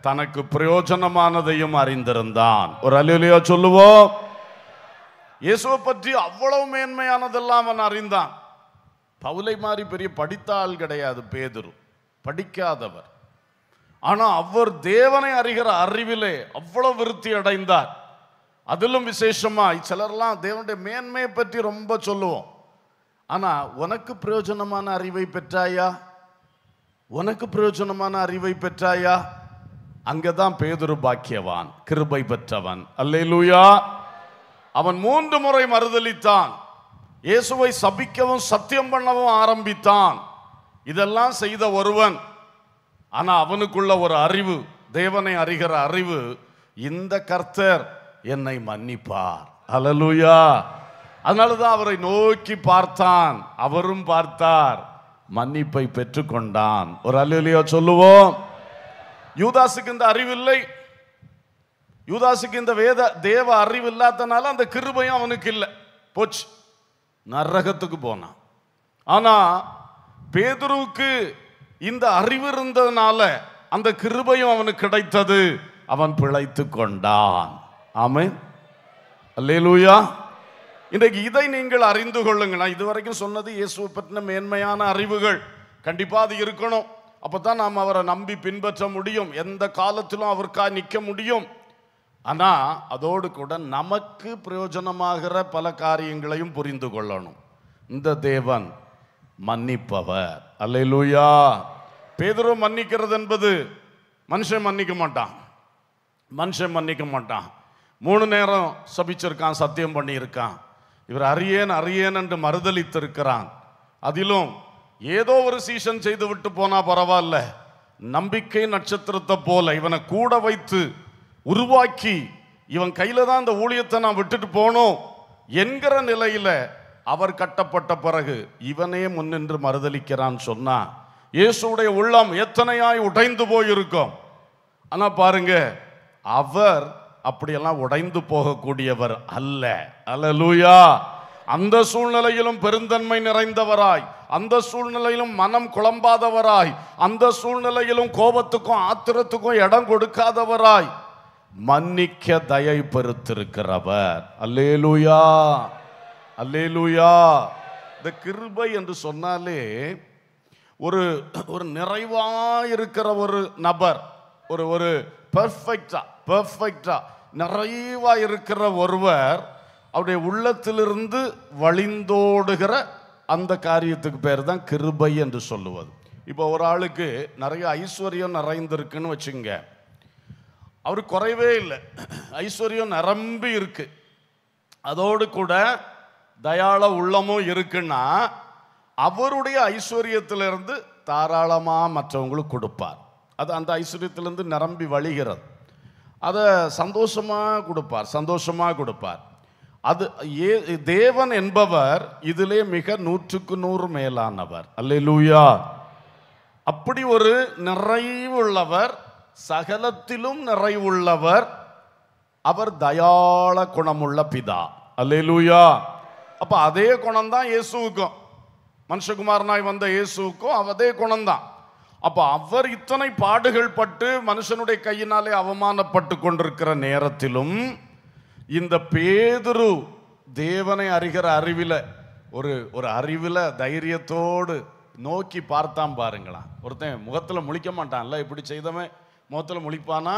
தனக்கு பிரயோஜனமானதையும் அறிந்திருந்தான் ஒரு அலுவலியோ சொல்லுவோம் இயேசுவை பற்றி அவ்வளவு மேன்மையானதெல்லாம் அவன் அறிந்தான் பவுலை மாதிரி பெரிய படித்தால் கிடையாது பேதுரு படிக்காதவர் ஆனால் அவர் தேவனை அறிகிற அறிவிலே அவ்வளவு விருத்தி அடைந்தார் அதிலும் விசேஷமாக சிலர்லாம் தேவனுடைய மேன்மையை பற்றி ரொம்ப சொல்லுவோம் ஆனால் உனக்கு பிரயோஜனமான அறிவை பெற்றாயா உனக்கு பிரயோஜனமான அறிவை பெற்றாயா அங்கே தான் பேதுரு பாக்கியவான் கிருபை பெற்றவன் அல்ல லூயா அவன் மூன்று முறை மறுதளித்தான் இயேசுவை சபிக்கவும் சத்தியம் பண்ணவும் ஆரம்பித்தான் இதெல்லாம் செய்த ஒருவன் ஆனால் அவனுக்குள்ள ஒரு அறிவு தேவனை அறிகிற அறிவு இந்த கர்த்தர் என்னை மன்னிப்பார் அலலூயா அதனால தான் அவரை நோக்கி பார்த்தான் அவரும் பார்த்தார் மன்னிப்பை பெற்றுக்கொண்டான் ஒரு அல்லையோ சொல்லுவோம் யூதாசுக்கு இந்த அறிவில்லை யூதாசுக்கு இந்த வேத தேவ அறிவு இல்லாதனால அந்த கிருபையும் அவனுக்கு இல்லை போச்சு நரகத்துக்கு போனான் ஆனால் பேதுருவுக்கு இந்த அறிவு இருந்ததுனால அந்த கிருபையும் அவனுக்கு கிடைத்தது அவன் பிழைத்து கொண்டான் ஆமே அல்லேலூயா இன்றைக்கு இதை நீங்கள் அறிந்து கொள்ளுங்கள் நான் இதுவரைக்கும் சொன்னது இயேசுவை பற்றின மேன்மையான அறிவுகள் கண்டிப்பாக அது இருக்கணும் அப்போ தான் நாம் அவரை நம்பி பின்பற்ற முடியும் எந்த காலத்திலும் அவருக்காக நிற்க முடியும் ஆனால் அதோடு கூட நமக்கு பிரயோஜனமாகிற பல காரியங்களையும் புரிந்து கொள்ளணும் இந்த தேவன் மன்னிப்பவர் அல்லையிலூயா பேதரும் மன்னிக்கிறது என்பது மனுஷன் மன்னிக்க மாட்டான் மனுஷன் மன்னிக்க மாட்டான் மூணு நேரம் சபிச்சிருக்கான் சத்தியம் பண்ணியிருக்கான் இவர் அறியேன் அறியேன் என்று மறுதளித்திருக்கிறான் அதிலும் ஏதோ ஒரு சீசன் செய்து விட்டு போனா பரவாயில்ல நம்பிக்கை நட்சத்திரத்தை போல இவனை கூட வைத்து உருவாக்கி இவன் கையில தான் இந்த ஊழியத்தை நான் விட்டுட்டு போனோம் என்கிற நிலையில அவர் கட்டப்பட்ட பிறகு இவனே முன்னின்று மறுதளிக்கிறான் சொன்னா இயேசுடைய உள்ளம் எத்தனையாய் உடைந்து போயிருக்கும் ஆனா பாருங்க அவர் அப்படியெல்லாம் உடைந்து போகக்கூடியவர் அல்ல அலலூயா அந்த சூழ்நிலையிலும் பெருந்தன்மை நிறைந்தவராய் அந்த சூழ்நிலையிலும் மனம் குழம்பாதவராய் அந்த சூழ்நிலையிலும் கோபத்துக்கும் ஆத்திரத்துக்கும் இடம் கொடுக்காதவராய் மன்னிக்க தயை பெருத்திருக்கிறவர் அல்லேலூயா அல்லேலூயா இந்த கிருபை என்று சொன்னாலே ஒரு ஒரு நிறைவாக இருக்கிற ஒரு நபர் ஒரு ஒரு பெர்ஃபெக்டா பெர்ஃபெக்டா நிறைவா இருக்கிற ஒருவர் அவருடைய உள்ளத்திலிருந்து வழிந்தோடுகிற அந்த காரியத்துக்கு பேர் தான் கிருபை என்று சொல்லுவது இப்போ ஒரு ஆளுக்கு நிறைய ஐஸ்வர்யம் நிறைந்திருக்குன்னு வச்சுங்க அவர் குறைவே இல்லை ஐஸ்வர்யம் நிரம்பி இருக்கு அதோடு கூட தயாள உள்ளமும் இருக்குன்னா அவருடைய ஐஸ்வர்யத்திலிருந்து தாராளமாக மற்றவங்களுக்கு கொடுப்பார் அது அந்த ஐஸ்வர்யத்திலிருந்து நிரம்பி வழிகிறது அதை சந்தோஷமாக கொடுப்பார் சந்தோஷமாக கொடுப்பார் அது ஏ தேவன் என்பவர் இதிலே மிக நூற்றுக்கு நூறு மேலானவர் அல்லே லூயா அப்படி ஒரு நிறைவுள்ளவர் சகலத்திலும் நிறைவுள்ளவர் அவர் தயாள குணமுள்ள பிதா அல்லே லூயா அப்போ அதே குணம்தான் இயேசுவுக்கும் மனுஷகுமாரனாய் வந்த இயேசுவுக்கும் அதே குணம்தான் அப்போ அவர் இத்தனை பாடுகள் பட்டு மனுஷனுடைய கையினாலே அவமானப்பட்டு கொண்டிருக்கிற நேரத்திலும் இந்த பேதுரு தேவனை அறிகிற அறிவில் ஒரு ஒரு அறிவில் தைரியத்தோடு நோக்கி பார்த்தான் பாருங்களாம் ஒருத்தன் முகத்தில் முழிக்க மாட்டான்ல இப்படி செய்தவன் முகத்தில் முழிப்பானா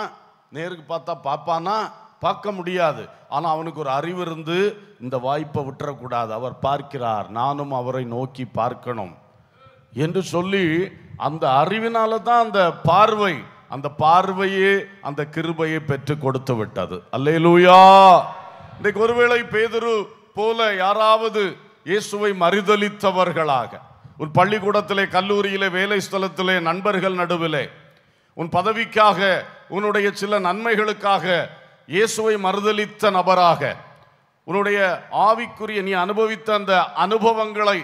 நேருக்கு பார்த்தா பார்ப்பானா பார்க்க முடியாது ஆனால் அவனுக்கு ஒரு அறிவு இருந்து இந்த வாய்ப்பை விட்டுறக்கூடாது அவர் பார்க்கிறார் நானும் அவரை நோக்கி பார்க்கணும் என்று சொல்லி அந்த அறிவினால தான் அந்த பார்வை அந்த பார்வையே அந்த கிருபையை பெற்று கொடுத்து விட்டது அல்லேலூயா இன்றைக்கு ஒருவேளை பேதரு போல யாராவது இயேசுவை மறுதளித்தவர்களாக உன் பள்ளிக்கூடத்திலே கல்லூரியிலே வேலை ஸ்தலத்திலே நண்பர்கள் நடுவிலே உன் பதவிக்காக உன்னுடைய சில நன்மைகளுக்காக இயேசுவை மறுதளித்த நபராக உன்னுடைய ஆவிக்குரிய நீ அனுபவித்த அந்த அனுபவங்களை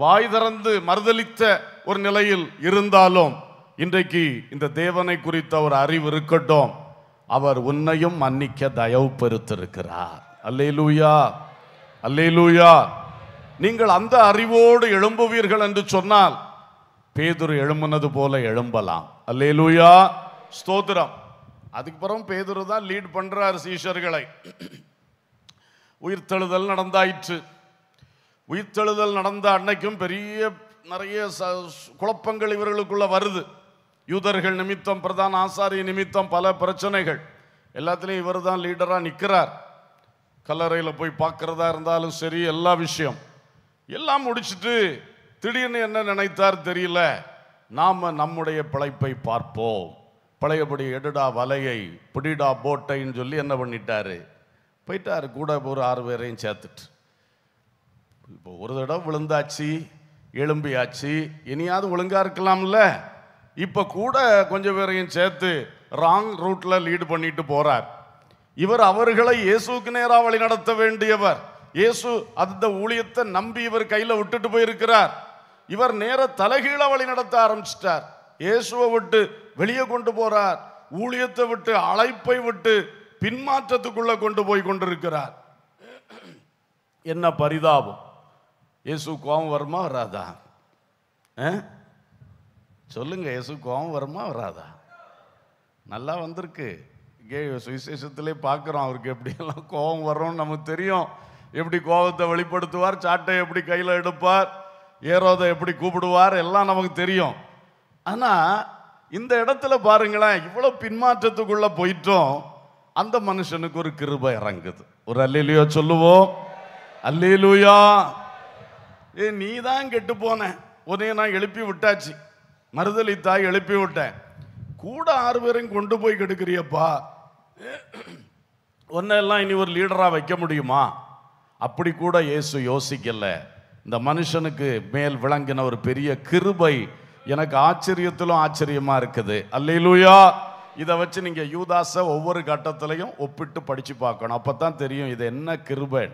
வாய் திறந்து மறுதளித்த ஒரு நிலையில் இருந்தாலும் இன்றைக்கு இந்த தேவனை குறித்த ஒரு அறிவு இருக்கட்டும் அவர் உன்னையும் மன்னிக்க தயவு பெருத்திருக்கிறார் அல்லே லூயா அல்லே லூயா நீங்கள் அந்த அறிவோடு எழும்புவீர்கள் என்று சொன்னால் பேதுரு எழும்புனது போல எழும்பலாம் அல்லே லூயா ஸ்தோத்திரம் அதுக்கு பிறகு பேதுரு தான் லீட் பண்றார் சீஷர்களை உயிர்த்தெழுதல் நடந்தாயிற்று உயிர்த்தெழுதல் நடந்த அன்னைக்கும் பெரிய நிறைய குழப்பங்கள் இவர்களுக்குள்ள வருது யூதர்கள் நிமித்தம் பிரதான ஆசாரிய நிமித்தம் பல பிரச்சனைகள் எல்லாத்துலேயும் இவர் தான் லீடராக நிற்கிறார் கல்லறையில் போய் பார்க்குறதா இருந்தாலும் சரி எல்லா விஷயம் எல்லாம் முடிச்சுட்டு திடீர்னு என்ன நினைத்தார் தெரியல நாம் நம்முடைய பிழைப்பை பார்ப்போம் பழையபடி எடுடா வலையை பிடிடா போட்டைன்னு சொல்லி என்ன பண்ணிட்டாரு போயிட்டார் கூட ஒரு ஆறு பேரையும் சேர்த்துட்டு இப்போ ஒரு தடவை விழுந்தாச்சு எலும்பியாச்சு இனியாவது ஒழுங்காக இருக்கலாம்ல இப்போ கூட கொஞ்சம் பேரையும் சேர்த்து ராங் ரூட்டில் லீடு பண்ணிட்டு போகிறார் இவர் அவர்களை இயேசுக்கு நேராக வழி நடத்த வேண்டியவர் இயேசு அந்த ஊழியத்தை நம்பி இவர் கையில் விட்டுட்டு போயிருக்கிறார் இவர் நேர தலைகீழ வழி நடத்த ஆரம்பிச்சிட்டார் இயேசுவை விட்டு வெளியே கொண்டு போறார் ஊழியத்தை விட்டு அழைப்பை விட்டு பின்மாற்றத்துக்குள்ள கொண்டு போய் கொண்டிருக்கிறார் என்ன பரிதாபம் இயேசு கோபம் வருமா வராதா சொல்லுங்க இயேசு கோபம் வருமா வராதா நல்லா வந்திருக்கு கே சுவிசேஷத்திலே பார்க்குறோம் அவருக்கு எப்படியெல்லாம் கோபம் வரும்னு நமக்கு தெரியும் எப்படி கோபத்தை வெளிப்படுத்துவார் சாட்டை எப்படி கையில் எடுப்பார் ஏரோதை எப்படி கூப்பிடுவார் எல்லாம் நமக்கு தெரியும் ஆனால் இந்த இடத்துல பாருங்களேன் இவ்வளோ பின்மாற்றத்துக்குள்ளே போயிட்டோம் அந்த மனுஷனுக்கு ஒரு கிருபை இறங்குது ஒரு அல்லிலுயோ சொல்லுவோம் அல்லிலுயா ஏ நீ தான் கெட்டு போன உதயம் நான் எழுப்பி விட்டாச்சு மறுதலி தாய் எழுப்பி விட்டேன் கூட ஆறு பேரும் கொண்டு போய் கெடுக்கிறியப்பா ஒன்னெல்லாம் இனி ஒரு லீடராக வைக்க முடியுமா அப்படி கூட இயேசு யோசிக்கல இந்த மனுஷனுக்கு மேல் விளங்கின ஒரு பெரிய கிருபை எனக்கு ஆச்சரியத்திலும் ஆச்சரியமாக இருக்குது அல்லையிலூயா இதை வச்சு நீங்கள் யூதாஸை ஒவ்வொரு கட்டத்திலையும் ஒப்பிட்டு படித்து பார்க்கணும் அப்போ தான் தெரியும் இது என்ன கிருபை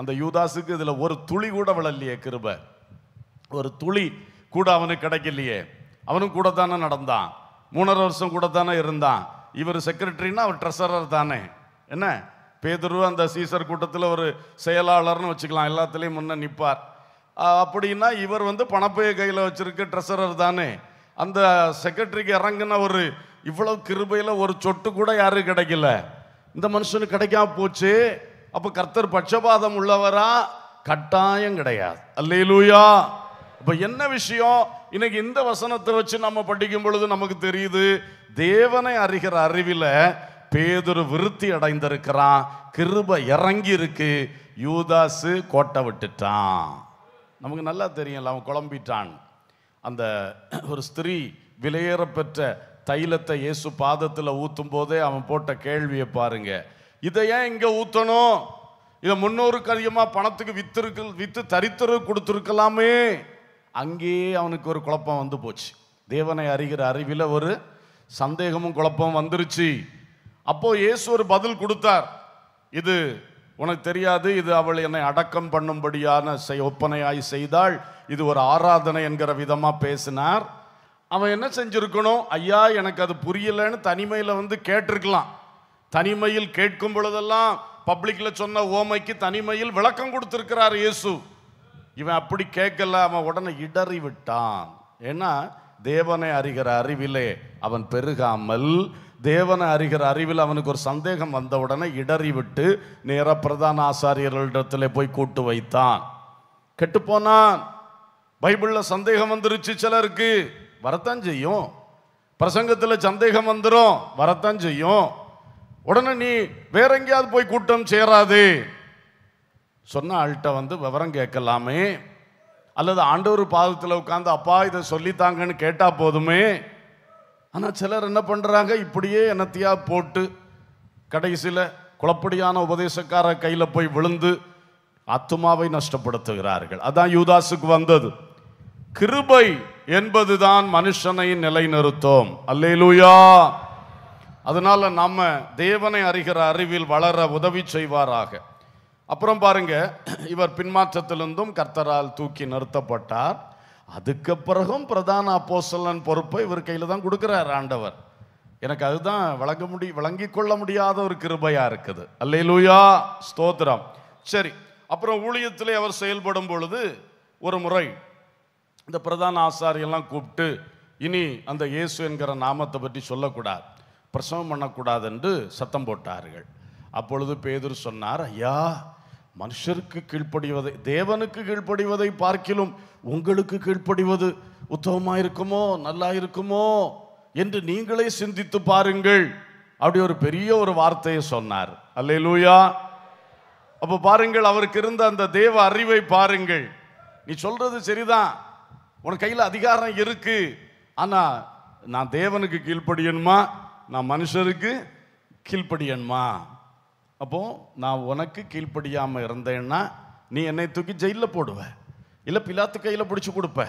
அந்த யூதாஸுக்கு இதில் ஒரு துளி கூட விழலையே கிருப ஒரு துளி கூட அவனுக்கு கிடைக்கலையே அவனும் கூட தானே நடந்தான் மூணரை வருஷம் கூட தானே இருந்தான் இவர் செக்ரட்டரினா அவர் ட்ரெஸரர் தானே என்ன பேதுரு அந்த சீசர் கூட்டத்தில் ஒரு செயலாளர்னு வச்சுக்கலாம் எல்லாத்துலேயும் முன்னே நிற்பார் அப்படின்னா இவர் வந்து பணப்பைய கையில் வச்சுருக்க ட்ரெஸரர் தானே அந்த செக்ரட்டரிக்கு இறங்கின ஒரு இவ்வளோ கிருபையில் ஒரு சொட்டு கூட யாரும் கிடைக்கல இந்த மனுஷனுக்கு கிடைக்காம போச்சு அப்போ கர்த்தர் பட்சபாதம் உள்ளவரா கட்டாயம் கிடையாது அல்லையிலூயா இப்போ என்ன விஷயம் இன்னைக்கு இந்த வசனத்தை வச்சு நம்ம படிக்கும் பொழுது நமக்கு தெரியுது தேவனை அறிகிற அறிவில் பேதொரு விருத்தி அடைந்திருக்கிறான் கிருப இறங்கி இருக்கு யூதாசு கோட்டை விட்டுட்டான் நமக்கு நல்லா தெரியல அவன் குழம்பிட்டான் அந்த ஒரு ஸ்திரீ விலையேறப்பெற்ற தைலத்தை இயேசு பாதத்தில் ஊற்றும் போதே அவன் போட்ட கேள்வியை பாருங்கள் இதை ஏன் இங்கே ஊற்றணும் இதை முன்னோருக்கு அதிகமாக பணத்துக்கு வித்திருக்கு வித்து தரித்தரு கொடுத்துருக்கலாமே அங்கேயே அவனுக்கு ஒரு குழப்பம் வந்து போச்சு தேவனை அறிகிற அறிவில் ஒரு சந்தேகமும் குழப்பமும் வந்துருச்சு அப்போது இயேசு ஒரு பதில் கொடுத்தார் இது உனக்கு தெரியாது இது அவள் என்னை அடக்கம் பண்ணும்படியான செய் ஒப்பனையாய் செய்தாள் இது ஒரு ஆராதனை என்கிற விதமாக பேசினார் அவன் என்ன செஞ்சுருக்கணும் ஐயா எனக்கு அது புரியலன்னு தனிமையில் வந்து கேட்டிருக்கலாம் தனிமையில் கேட்கும் பொழுதெல்லாம் பப்ளிக்கில் சொன்ன ஓமைக்கு தனிமையில் விளக்கம் கொடுத்துருக்கிறார் இயேசு இவன் அப்படி கேட்கல அவன் உடனே இடறி விட்டான் ஏன்னா தேவனை அறிகிற அறிவிலே அவன் பெருகாமல் தேவனை அறிகிற அறிவில் அவனுக்கு ஒரு சந்தேகம் வந்த உடனே இடறி விட்டு நேர பிரதான ஆசாரியர்களிடத்தில் போய் கூட்டு வைத்தான் கெட்டுப்போனான் பைபிளில் சந்தேகம் வந்துருச்சு சிலருக்கு வரத்தான் செய்யும் பிரசங்கத்தில் சந்தேகம் வந்துடும் வரத்தான் செய்யும் உடனே நீ வேற எங்கேயாவது போய் கூட்டம் சேராது சொன்ன ஆள்கிட்ட வந்து விவரம் கேட்கலாமே அல்லது ஆண்டவர் பாதத்தில் உட்காந்து அப்பா இதை சொல்லித்தாங்கன்னு கேட்டால் போதுமே ஆனால் சிலர் என்ன பண்ணுறாங்க இப்படியே என்னத்தையாக போட்டு கடைசியில் குழப்படியான உபதேசக்கார கையில் போய் விழுந்து ஆத்மாவை நஷ்டப்படுத்துகிறார்கள் அதான் யூதாஸுக்கு வந்தது கிருபை என்பதுதான் மனுஷனை நிலைநிறுத்தும் அல்லேலூயா அதனால் நம்ம தேவனை அறிகிற அறிவில் வளர உதவி செய்வாராக அப்புறம் பாருங்க இவர் பின்மாற்றத்திலிருந்தும் கர்த்தரால் தூக்கி நிறுத்தப்பட்டார் அதுக்கு பிறகும் பிரதான அப்போசலன் பொறுப்பை இவர் கையில் தான் கொடுக்குறார் ஆண்டவர் எனக்கு அதுதான் வழங்க முடி வழங்கி கொள்ள முடியாத ஒரு கிருபையாக இருக்குது அல்ல லூயா ஸ்தோத்திரம் சரி அப்புறம் ஊழியத்திலே அவர் செயல்படும் பொழுது ஒரு முறை இந்த பிரதான ஆசாரியெல்லாம் கூப்பிட்டு இனி அந்த இயேசு என்கிற நாமத்தை பற்றி சொல்லக்கூடாது பிரசவம் பண்ணக்கூடாது என்று சத்தம் போட்டார்கள் அப்பொழுது பேதூர் சொன்னார் ஐயா மனுஷருக்கு கீழ்ப்படிவதை தேவனுக்கு கீழ்ப்படிவதை பார்க்கிலும் உங்களுக்கு கீழ்ப்படிவது உத்தமமாக இருக்குமோ நல்லா இருக்குமோ என்று நீங்களே சிந்தித்து பாருங்கள் அப்படி ஒரு பெரிய ஒரு வார்த்தையை சொன்னார் அல்லே லூயா அப்போ பாருங்கள் அவருக்கு இருந்த அந்த தேவ அறிவை பாருங்கள் நீ சொல்றது சரிதான் உன் கையில் அதிகாரம் இருக்கு ஆனால் நான் தேவனுக்கு கீழ்ப்படியணுமா நான் மனுஷருக்கு கீழ்ப்படியணுமா அப்போது நான் உனக்கு கீழ்ப்படியாமல் இருந்தேன்னா நீ என்னை தூக்கி ஜெயிலில் போடுவ இல்லை பிலாத்து கையில் பிடிச்சி கொடுப்ப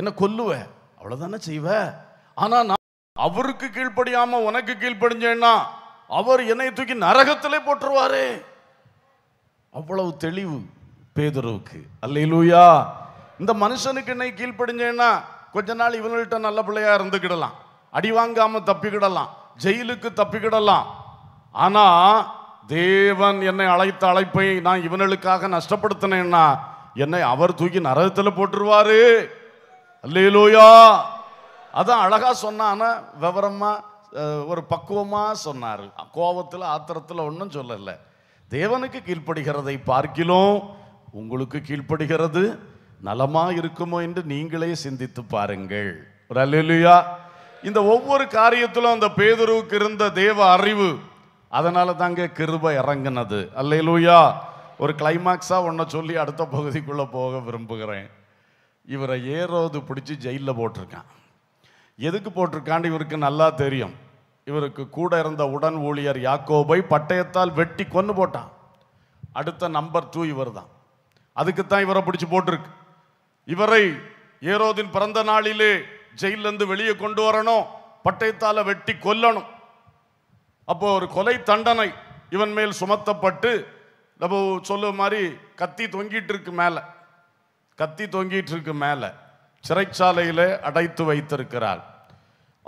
என்னை கொல்லுவ அவ்வளோதானே செய்வ ஆனால் நான் அவருக்கு கீழ்ப்படியாமல் உனக்கு கீழ்ப்படிஞ்சேன்னா அவர் என்னை தூக்கி நரகத்திலே போட்டுருவாரே அவ்வளவு தெளிவு பேதுருவுக்கு அல்லையிலூயா இந்த மனுஷனுக்கு என்னை கீழ்ப்படிஞ்சேன்னா கொஞ்ச நாள் இவங்கள்ட்ட நல்ல பிள்ளையா இருந்துக்கிடலாம் அடி வாங்காமல் தப்பிக்கிடலாம் ஜெயிலுக்கு தப்பிக்கிடலாம் ஆனால் தேவன் என்னை அழைத்த அழைப்பை நான் இவனுக்காக நஷ்டப்படுத்தினேன்னா என்னை அவர் தூக்கி நரகத்தில் போட்டுருவாரு அல்லையிலோயா அதான் அழகாக சொன்னான்னா விவரமா ஒரு பக்குவமாக சொன்னார் கோபத்தில் ஆத்திரத்தில் ஒன்றும் சொல்லலை தேவனுக்கு கீழ்ப்படுகிறதை பார்க்கிலும் உங்களுக்கு கீழ்ப்படுகிறது நலமாக இருக்குமோ என்று நீங்களே சிந்தித்து பாருங்கள் ஒரு அல்லையா இந்த ஒவ்வொரு காரியத்திலும் அந்த பேதுருவுக்கு இருந்த தேவ அறிவு அதனால தாங்க கிருப இறங்கினது அல்லையிலூயா ஒரு கிளைமாக்ஸாக ஒன்றை சொல்லி அடுத்த பகுதிக்குள்ளே போக விரும்புகிறேன் இவரை ஏறோது பிடிச்சி ஜெயிலில் போட்டிருக்கான் எதுக்கு போட்டிருக்காண்டு இவருக்கு நல்லா தெரியும் இவருக்கு கூட இருந்த உடன் ஊழியர் யாக்கோபை பட்டயத்தால் வெட்டி கொன்று போட்டான் அடுத்த நம்பர் டூ இவர் தான் அதுக்குத்தான் இவரை பிடிச்சி போட்டிருக்கு இவரை ஏரோதின் பிறந்த நாளிலே ஜெயிலேருந்து வெளியே கொண்டு வரணும் பட்டயத்தால் வெட்டி கொல்லணும் அப்போ ஒரு கொலை தண்டனை இவன் மேல் சுமத்தப்பட்டு நம்ம சொல்லுவ மாதிரி கத்தி தொங்கிட்டு இருக்கு மேலே கத்தி தொங்கிட்டு இருக்கு மேலே சிறைச்சாலையில் அடைத்து வைத்திருக்கிறாள்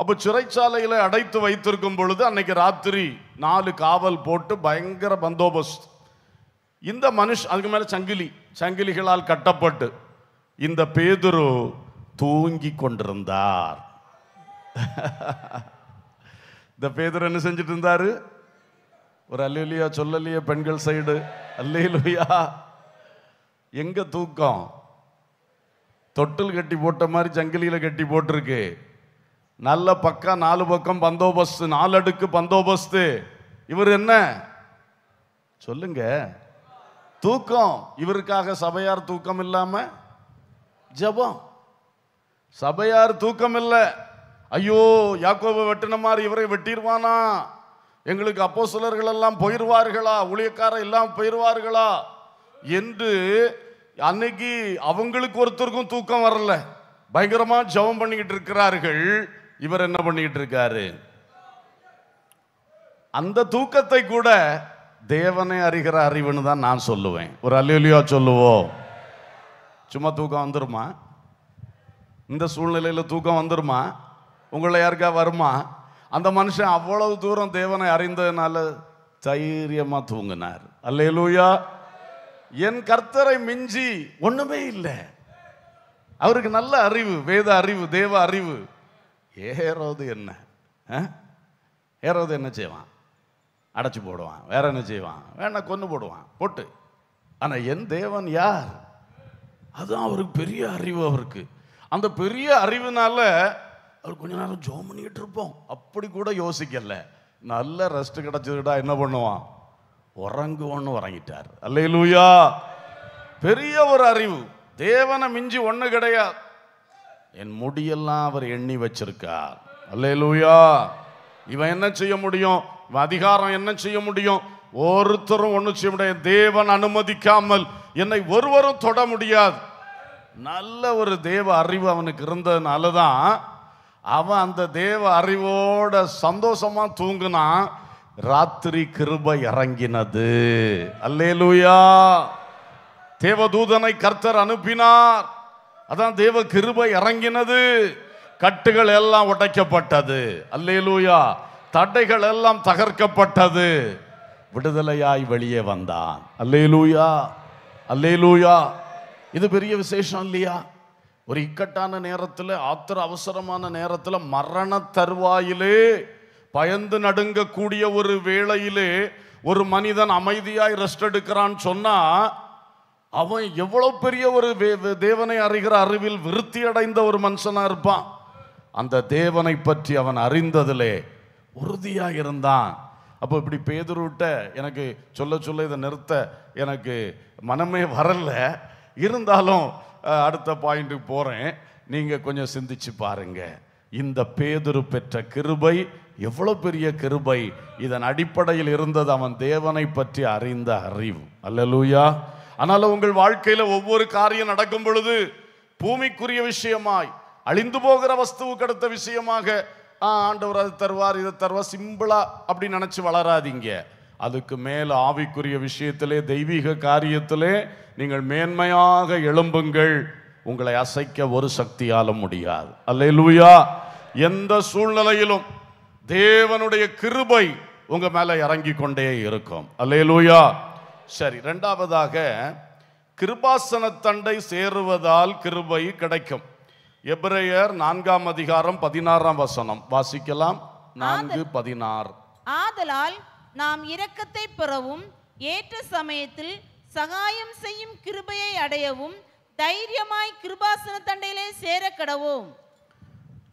அப்போ சிறைச்சாலையில் அடைத்து வைத்திருக்கும் பொழுது அன்னைக்கு ராத்திரி நாலு காவல் போட்டு பயங்கர பந்தோபஸ்த் இந்த மனுஷ் அதுக்கு மேலே சங்கிலி சங்கிலிகளால் கட்டப்பட்டு இந்த பேதுரு தூங்கி கொண்டிருந்தார் இந்த பேதர் என்ன செஞ்சிட்டு இருந்தாரு ஒரு அல்லையிலையா சொல்லலையே பெண்கள் சைடு அல்லையிலையா எங்க தூக்கம் தொட்டில் கட்டி போட்ட மாதிரி ஜங்கிலியில் கட்டி போட்டிருக்கு நல்ல பக்கம் நாலு பக்கம் பந்தோபஸ்து நாலு அடுக்கு பந்தோபஸ்து இவர் என்ன சொல்லுங்க தூக்கம் இவருக்காக சபையார் தூக்கம் இல்லாம ஜபம் சபையார் தூக்கம் இல்லை ஐயோ யாக்கோவை வெட்டின மாதிரி இவரை வெட்டிடுவானா எங்களுக்கு அப்போ சிலர்கள் எல்லாம் போயிடுவார்களா ஊழியக்காரர் எல்லாம் போயிடுவார்களா என்று அன்னைக்கு அவங்களுக்கு ஒருத்தருக்கும் தூக்கம் வரல பயங்கரமா ஜபம் பண்ணிக்கிட்டு இருக்கிறார்கள் இவர் என்ன பண்ணிக்கிட்டு இருக்காரு அந்த தூக்கத்தை கூட தேவனை அறிகிற அறிவுன்னு தான் நான் சொல்லுவேன் ஒரு அல்லியொலியா சொல்லுவோம் சும்மா தூக்கம் வந்துருமா இந்த சூழ்நிலையில் தூக்கம் வந்துருமா உங்களை யாருக்கா வருமா அந்த மனுஷன் அவ்வளவு தூரம் தேவனை அறிந்ததுனால தைரியமாக தூங்கினார் லூயா என் கர்த்தரை மிஞ்சி ஒன்றுமே இல்லை அவருக்கு நல்ல அறிவு வேத அறிவு தேவ அறிவு ஏறது என்ன ஏறது என்ன செய்வான் அடைச்சி போடுவான் வேற என்ன செய்வான் வேணா கொன்று போடுவான் போட்டு ஆனால் என் தேவன் யார் அதுதான் அவருக்கு பெரிய அறிவு அவருக்கு அந்த பெரிய அறிவுனால அவர் கொஞ்ச நேரம் ஜோம் பண்ணிக்கிட்டு இருப்போம் அப்படி கூட யோசிக்கல நல்ல ரெஸ்ட் கிடைச்சதுடா என்ன பண்ணுவான் உறங்குவோன்னு உறங்கிட்டார் லூயா பெரிய ஒரு அறிவு தேவனை மிஞ்சி ஒன்று கிடையாது என் முடியெல்லாம் அவர் எண்ணி வச்சிருக்கார் லூயா இவன் என்ன செய்ய முடியும் இவன் அதிகாரம் என்ன செய்ய முடியும் ஒருத்தரும் ஒன்று செய்ய முடியாது தேவன் அனுமதிக்காமல் என்னை ஒருவரும் தொட முடியாது நல்ல ஒரு தேவ அறிவு அவனுக்கு இருந்ததுனால தான் அவன் அந்த தேவ அறிவோட சந்தோஷமாக தூங்கினான் ராத்திரி கிருப இறங்கினது அல்லேலூயா தேவதூதனை கர்த்தர் அனுப்பினார் அதான் தேவ கிருபை இறங்கினது கட்டுகள் எல்லாம் உடைக்கப்பட்டது அல்லேலூயா தடைகள் எல்லாம் தகர்க்கப்பட்டது விடுதலையாய் வெளியே வந்தான் அல்லேலூயா அல்லேலூயா இது பெரிய விசேஷம் இல்லையா ஒரு இக்கட்டான நேரத்தில் ஆத்திர அவசரமான நேரத்தில் மரண தருவாயிலே பயந்து நடுங்கக்கூடிய ஒரு வேளையிலே ஒரு மனிதன் அமைதியாய் ரெஸ்ட் எடுக்கிறான்னு சொன்னா அவன் எவ்வளோ பெரிய ஒரு தேவனை அறிகிற அறிவில் விருத்தி அடைந்த ஒரு மனுஷனா இருப்பான் அந்த தேவனை பற்றி அவன் அறிந்ததிலே உறுதியாக இருந்தான் அப்போ இப்படி பேதுருவிட்ட எனக்கு சொல்ல சொல்ல இதை நிறுத்த எனக்கு மனமே வரலை இருந்தாலும் அடுத்த பாயிண்ட்டுக்கு போகிறேன் நீங்கள் கொஞ்சம் சிந்திச்சு பாருங்க இந்த பேதுரு பெற்ற கிருபை எவ்வளோ பெரிய கிருபை இதன் அடிப்படையில் இருந்தது அவன் தேவனை பற்றி அறிந்த அறிவு அல்லலூயா ஆனால் உங்கள் வாழ்க்கையில் ஒவ்வொரு காரியம் நடக்கும் பொழுது பூமிக்குரிய விஷயமாய் அழிந்து போகிற வஸ்துவுக்கு அடுத்த விஷயமாக ஆண்டவர் அது தருவார் இதை தருவார் சிம்பிளாக அப்படி நினச்சி வளராதிங்க அதுக்கு மேல் ஆவிக்குரிய விஷயத்திலே தெய்வீக காரியத்திலே நீங்கள் மேன்மையாக எழும்புங்கள் உங்களை அசைக்க ஒரு சக்தியாலும் முடியாது அல்ல லூயா எந்த சூழ்நிலையிலும் தேவனுடைய கிருபை உங்க மேல இறங்கி கொண்டே இருக்கும் அல்ல சரி ரெண்டாவதாக கிருபாசன தண்டை சேருவதால் கிருபை கிடைக்கும் எப்ரையர் நான்காம் அதிகாரம் பதினாறாம் வசனம் வாசிக்கலாம் நான்கு பதினாறு ஆதலால் நாம் இரக்கத்தை பெறவும் ஏற்ற சமயத்தில் சகாயம் செய்யும் கிருபையை அடையவும் தைரியமாய் கிருபாசன தண்டையிலே சேர கடவோம்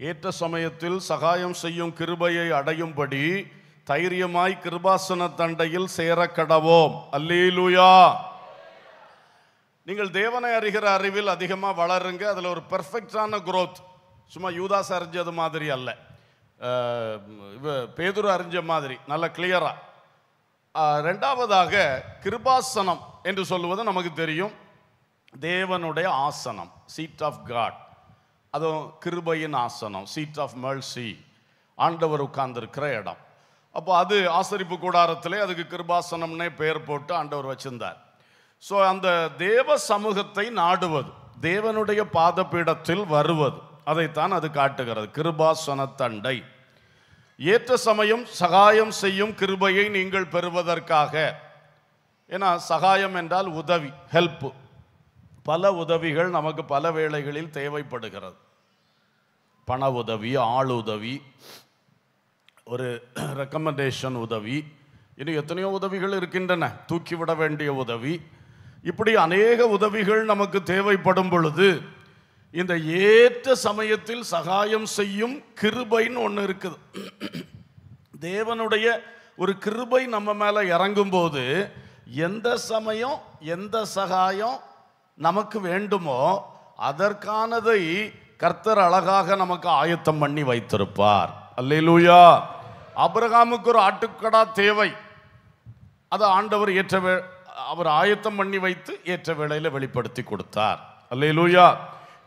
ஏற்ற சமயத்தில் சகாயம் செய்யும் கிருபையை அடையும்படி தைரியமாய் கிருபாசன தண்டையில் சேர கடவோம் அல்லேலூயா நீங்கள் தேவனை அறிகிற அறிவில் அதிகமாக வளருங்க அதில் ஒரு பெர்ஃபெக்டான குரோத் சும்மா யூதாஸ் அறிஞ்சது மாதிரி அல்ல பேதுரு அறிஞ்ச மாதிரி நல்லா கிளியராக ரெண்டாவதாக கிருபாசனம் என்று சொல்லுவது நமக்கு தெரியும் தேவனுடைய ஆசனம் சீட் ஆஃப் காட் அதுவும் கிருபையின் ஆசனம் சீட் ஆஃப் மல்சி ஆண்டவர் உட்கார்ந்துருக்கிற இடம் அப்போ அது ஆசரிப்பு கூடாரத்திலே அதுக்கு கிருபாசனம்னே பெயர் போட்டு ஆண்டவர் வச்சிருந்தார் ஸோ அந்த தேவ சமூகத்தை நாடுவது தேவனுடைய பாதப்பீடத்தில் வருவது அதைத்தான் அது காட்டுகிறது கிருபாசனத்தண்டை ஏற்ற சமயம் சகாயம் செய்யும் கிருபையை நீங்கள் பெறுவதற்காக ஏன்னா சகாயம் என்றால் உதவி ஹெல்ப்பு பல உதவிகள் நமக்கு பல வேளைகளில் தேவைப்படுகிறது பண உதவி ஆள் உதவி ஒரு ரெக்கமெண்டேஷன் உதவி இன்னும் எத்தனையோ உதவிகள் இருக்கின்றன தூக்கிவிட வேண்டிய உதவி இப்படி அநேக உதவிகள் நமக்கு தேவைப்படும் பொழுது இந்த ஏற்ற சமயத்தில் சகாயம் செய்யும் கிருபைன்னு ஒன்று இருக்குது தேவனுடைய ஒரு கிருபை நம்ம மேலே இறங்கும்போது எந்த சமயம் எந்த சகாயம் நமக்கு வேண்டுமோ அதற்கானதை கர்த்தர் அழகாக நமக்கு ஆயத்தம் பண்ணி வைத்திருப்பார் அல்லையிலூயா அப்ரஹாமுக்கு ஒரு ஆட்டுக்கடா தேவை அதை ஆண்டவர் ஏற்ற அவர் ஆயத்தம் பண்ணி வைத்து ஏற்ற வேளையில் வெளிப்படுத்தி கொடுத்தார் அல்லையிலூயா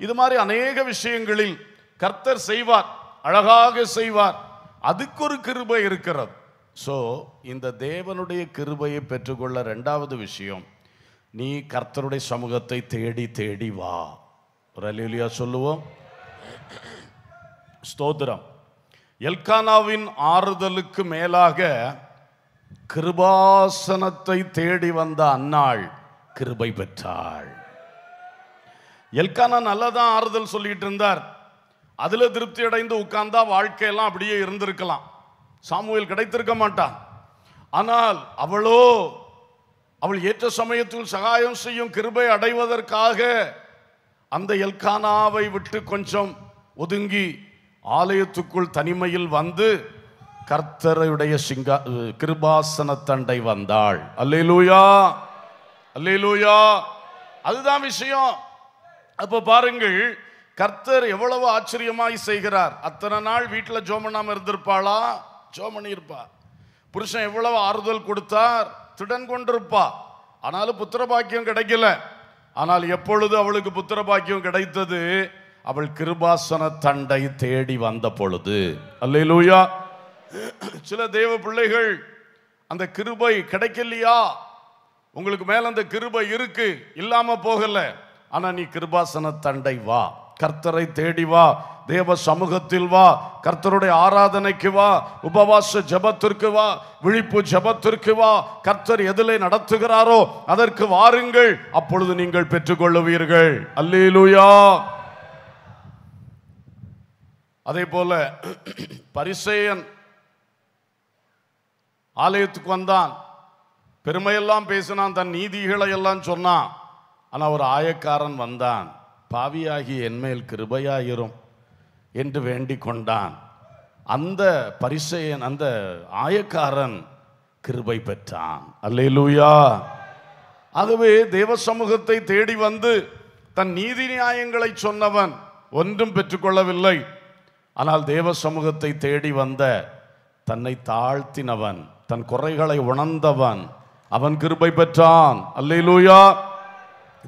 இது மாதிரி அநேக விஷயங்களில் கர்த்தர் செய்வார் அழகாக செய்வார் அதுக்கு ஒரு கிருபை இருக்கிறது ஸோ இந்த தேவனுடைய கிருபையை பெற்றுக்கொள்ள ரெண்டாவது விஷயம் நீ கர்த்தருடைய சமூகத்தை தேடி தேடி வா ஒரு அலியுலியா சொல்லுவோம் ஸ்தோத்திரம் எல்கானாவின் ஆறுதலுக்கு மேலாக கிருபாசனத்தை தேடி வந்த அன்னாள் கிருபை பெற்றாள் எல்கானா நல்லா தான் ஆறுதல் சொல்லிட்டு இருந்தார் அதில் திருப்தி அடைந்து உட்கார்ந்தா வாழ்க்கையெல்லாம் அப்படியே இருந்திருக்கலாம் சாமுவேல் கிடைத்திருக்க மாட்டான் ஆனால் அவளோ அவள் ஏற்ற சமயத்தில் சகாயம் செய்யும் கிருபை அடைவதற்காக அந்த எல்கானாவை விட்டு கொஞ்சம் ஒதுங்கி ஆலயத்துக்குள் தனிமையில் வந்து கர்த்தருடைய சிங்கா கிருபாசன தண்டை வந்தாள் அல்லேலூயா அல்லேலூயா அதுதான் விஷயம் அப்போ பாருங்கள் கர்த்தர் எவ்வளவு ஆச்சரியமாய் செய்கிறார் அத்தனை நாள் வீட்டில் ஜோமனாம இருந்திருப்பாளா ஜோமணி இருப்பா புருஷன் எவ்வளவு ஆறுதல் கொடுத்தார் திடன் கொண்டிருப்பா ஆனாலும் புத்திர பாக்கியம் கிடைக்கல ஆனால் எப்பொழுது அவளுக்கு புத்திர பாக்கியம் கிடைத்தது அவள் கிருபாசன தண்டை தேடி வந்த பொழுது அல்லையிலூயா சில தேவ பிள்ளைகள் அந்த கிருபை கிடைக்கலையா உங்களுக்கு மேல அந்த கிருபை இருக்கு இல்லாம போகல ஆனா நீ கிருபாசன தண்டை வா கர்த்தரை தேடி வா தேவ சமூகத்தில் வா கர்த்தருடைய ஆராதனைக்கு வா உபவாச ஜபத்திற்கு வா விழிப்பு ஜபத்திற்கு வா கர்த்தர் எதிலே நடத்துகிறாரோ அதற்கு வாருங்கள் அப்பொழுது நீங்கள் பெற்றுக்கொள்ளுவீர்கள் அல்லேலூயா அதே போல பரிசேயன் ஆலயத்துக்கு வந்தான் பெருமையெல்லாம் பேசினான் தன் நீதிகளை எல்லாம் சொன்னான் ஆனால் ஒரு ஆயக்காரன் வந்தான் பாவியாகி என்மேல் கிருபையாயிரும் என்று வேண்டிக் கொண்டான் அந்த பரிசையன் அந்த ஆயக்காரன் கிருபை பெற்றான் அல்லேலூயா ஆகவே தேவ சமூகத்தை தேடி வந்து தன் நீதி நியாயங்களை சொன்னவன் ஒன்றும் பெற்றுக்கொள்ளவில்லை ஆனால் தேவ சமூகத்தை தேடி வந்த தன்னை தாழ்த்தினவன் தன் குறைகளை உணர்ந்தவன் அவன் கிருபை பெற்றான் அல்லேலூயா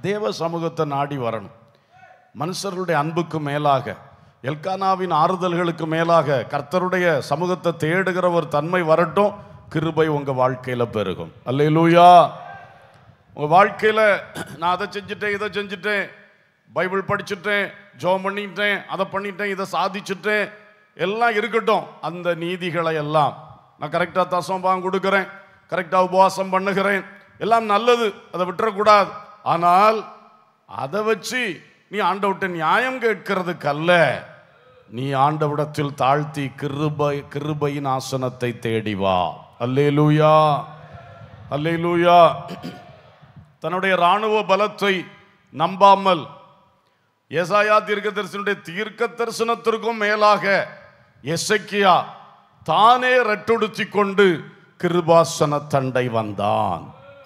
தேவ சமூகத்தை நாடி வரணும் மனுஷர்களுடைய அன்புக்கு மேலாக எல்கானாவின் ஆறுதல்களுக்கு மேலாக கர்த்தருடைய சமூகத்தை தேடுகிற ஒரு தன்மை வரட்டும் கிருபை உங்கள் வாழ்க்கையில் பெருகும் அல்லையிலூயா உங்கள் வாழ்க்கையில் நான் அதை செஞ்சுட்டேன் இதை செஞ்சுட்டேன் பைபிள் படிச்சுட்டேன் ஜோம் பண்ணிட்டேன் அதை பண்ணிட்டேன் இதை சாதிச்சுட்டேன் எல்லாம் இருக்கட்டும் அந்த நீதிகளை எல்லாம் நான் கரெக்டாக தசம்பாங்க கொடுக்குறேன் கரெக்டாக உபவாசம் பண்ணுகிறேன் எல்லாம் நல்லது அதை விட்டுறக்கூடாது ஆனால் அதை வச்சு நீ ஆண்டவட்ட நியாயம் கேட்கறதுக்கு அல்ல நீ ஆண்டவிடத்தில் தாழ்த்தி கிருபை கிருபையின் ஆசனத்தை தேடி வா அல்லே லூயா அல்லே லூயா தன்னுடைய இராணுவ பலத்தை நம்பாமல் ஏசாயா தீர்க்க தரிசனுடைய தீர்க்க தரிசனத்திற்கும் மேலாக எசக்கியா தானே ரெட்டுடுத்தி கொண்டு கிருபாசன தண்டை வந்தான்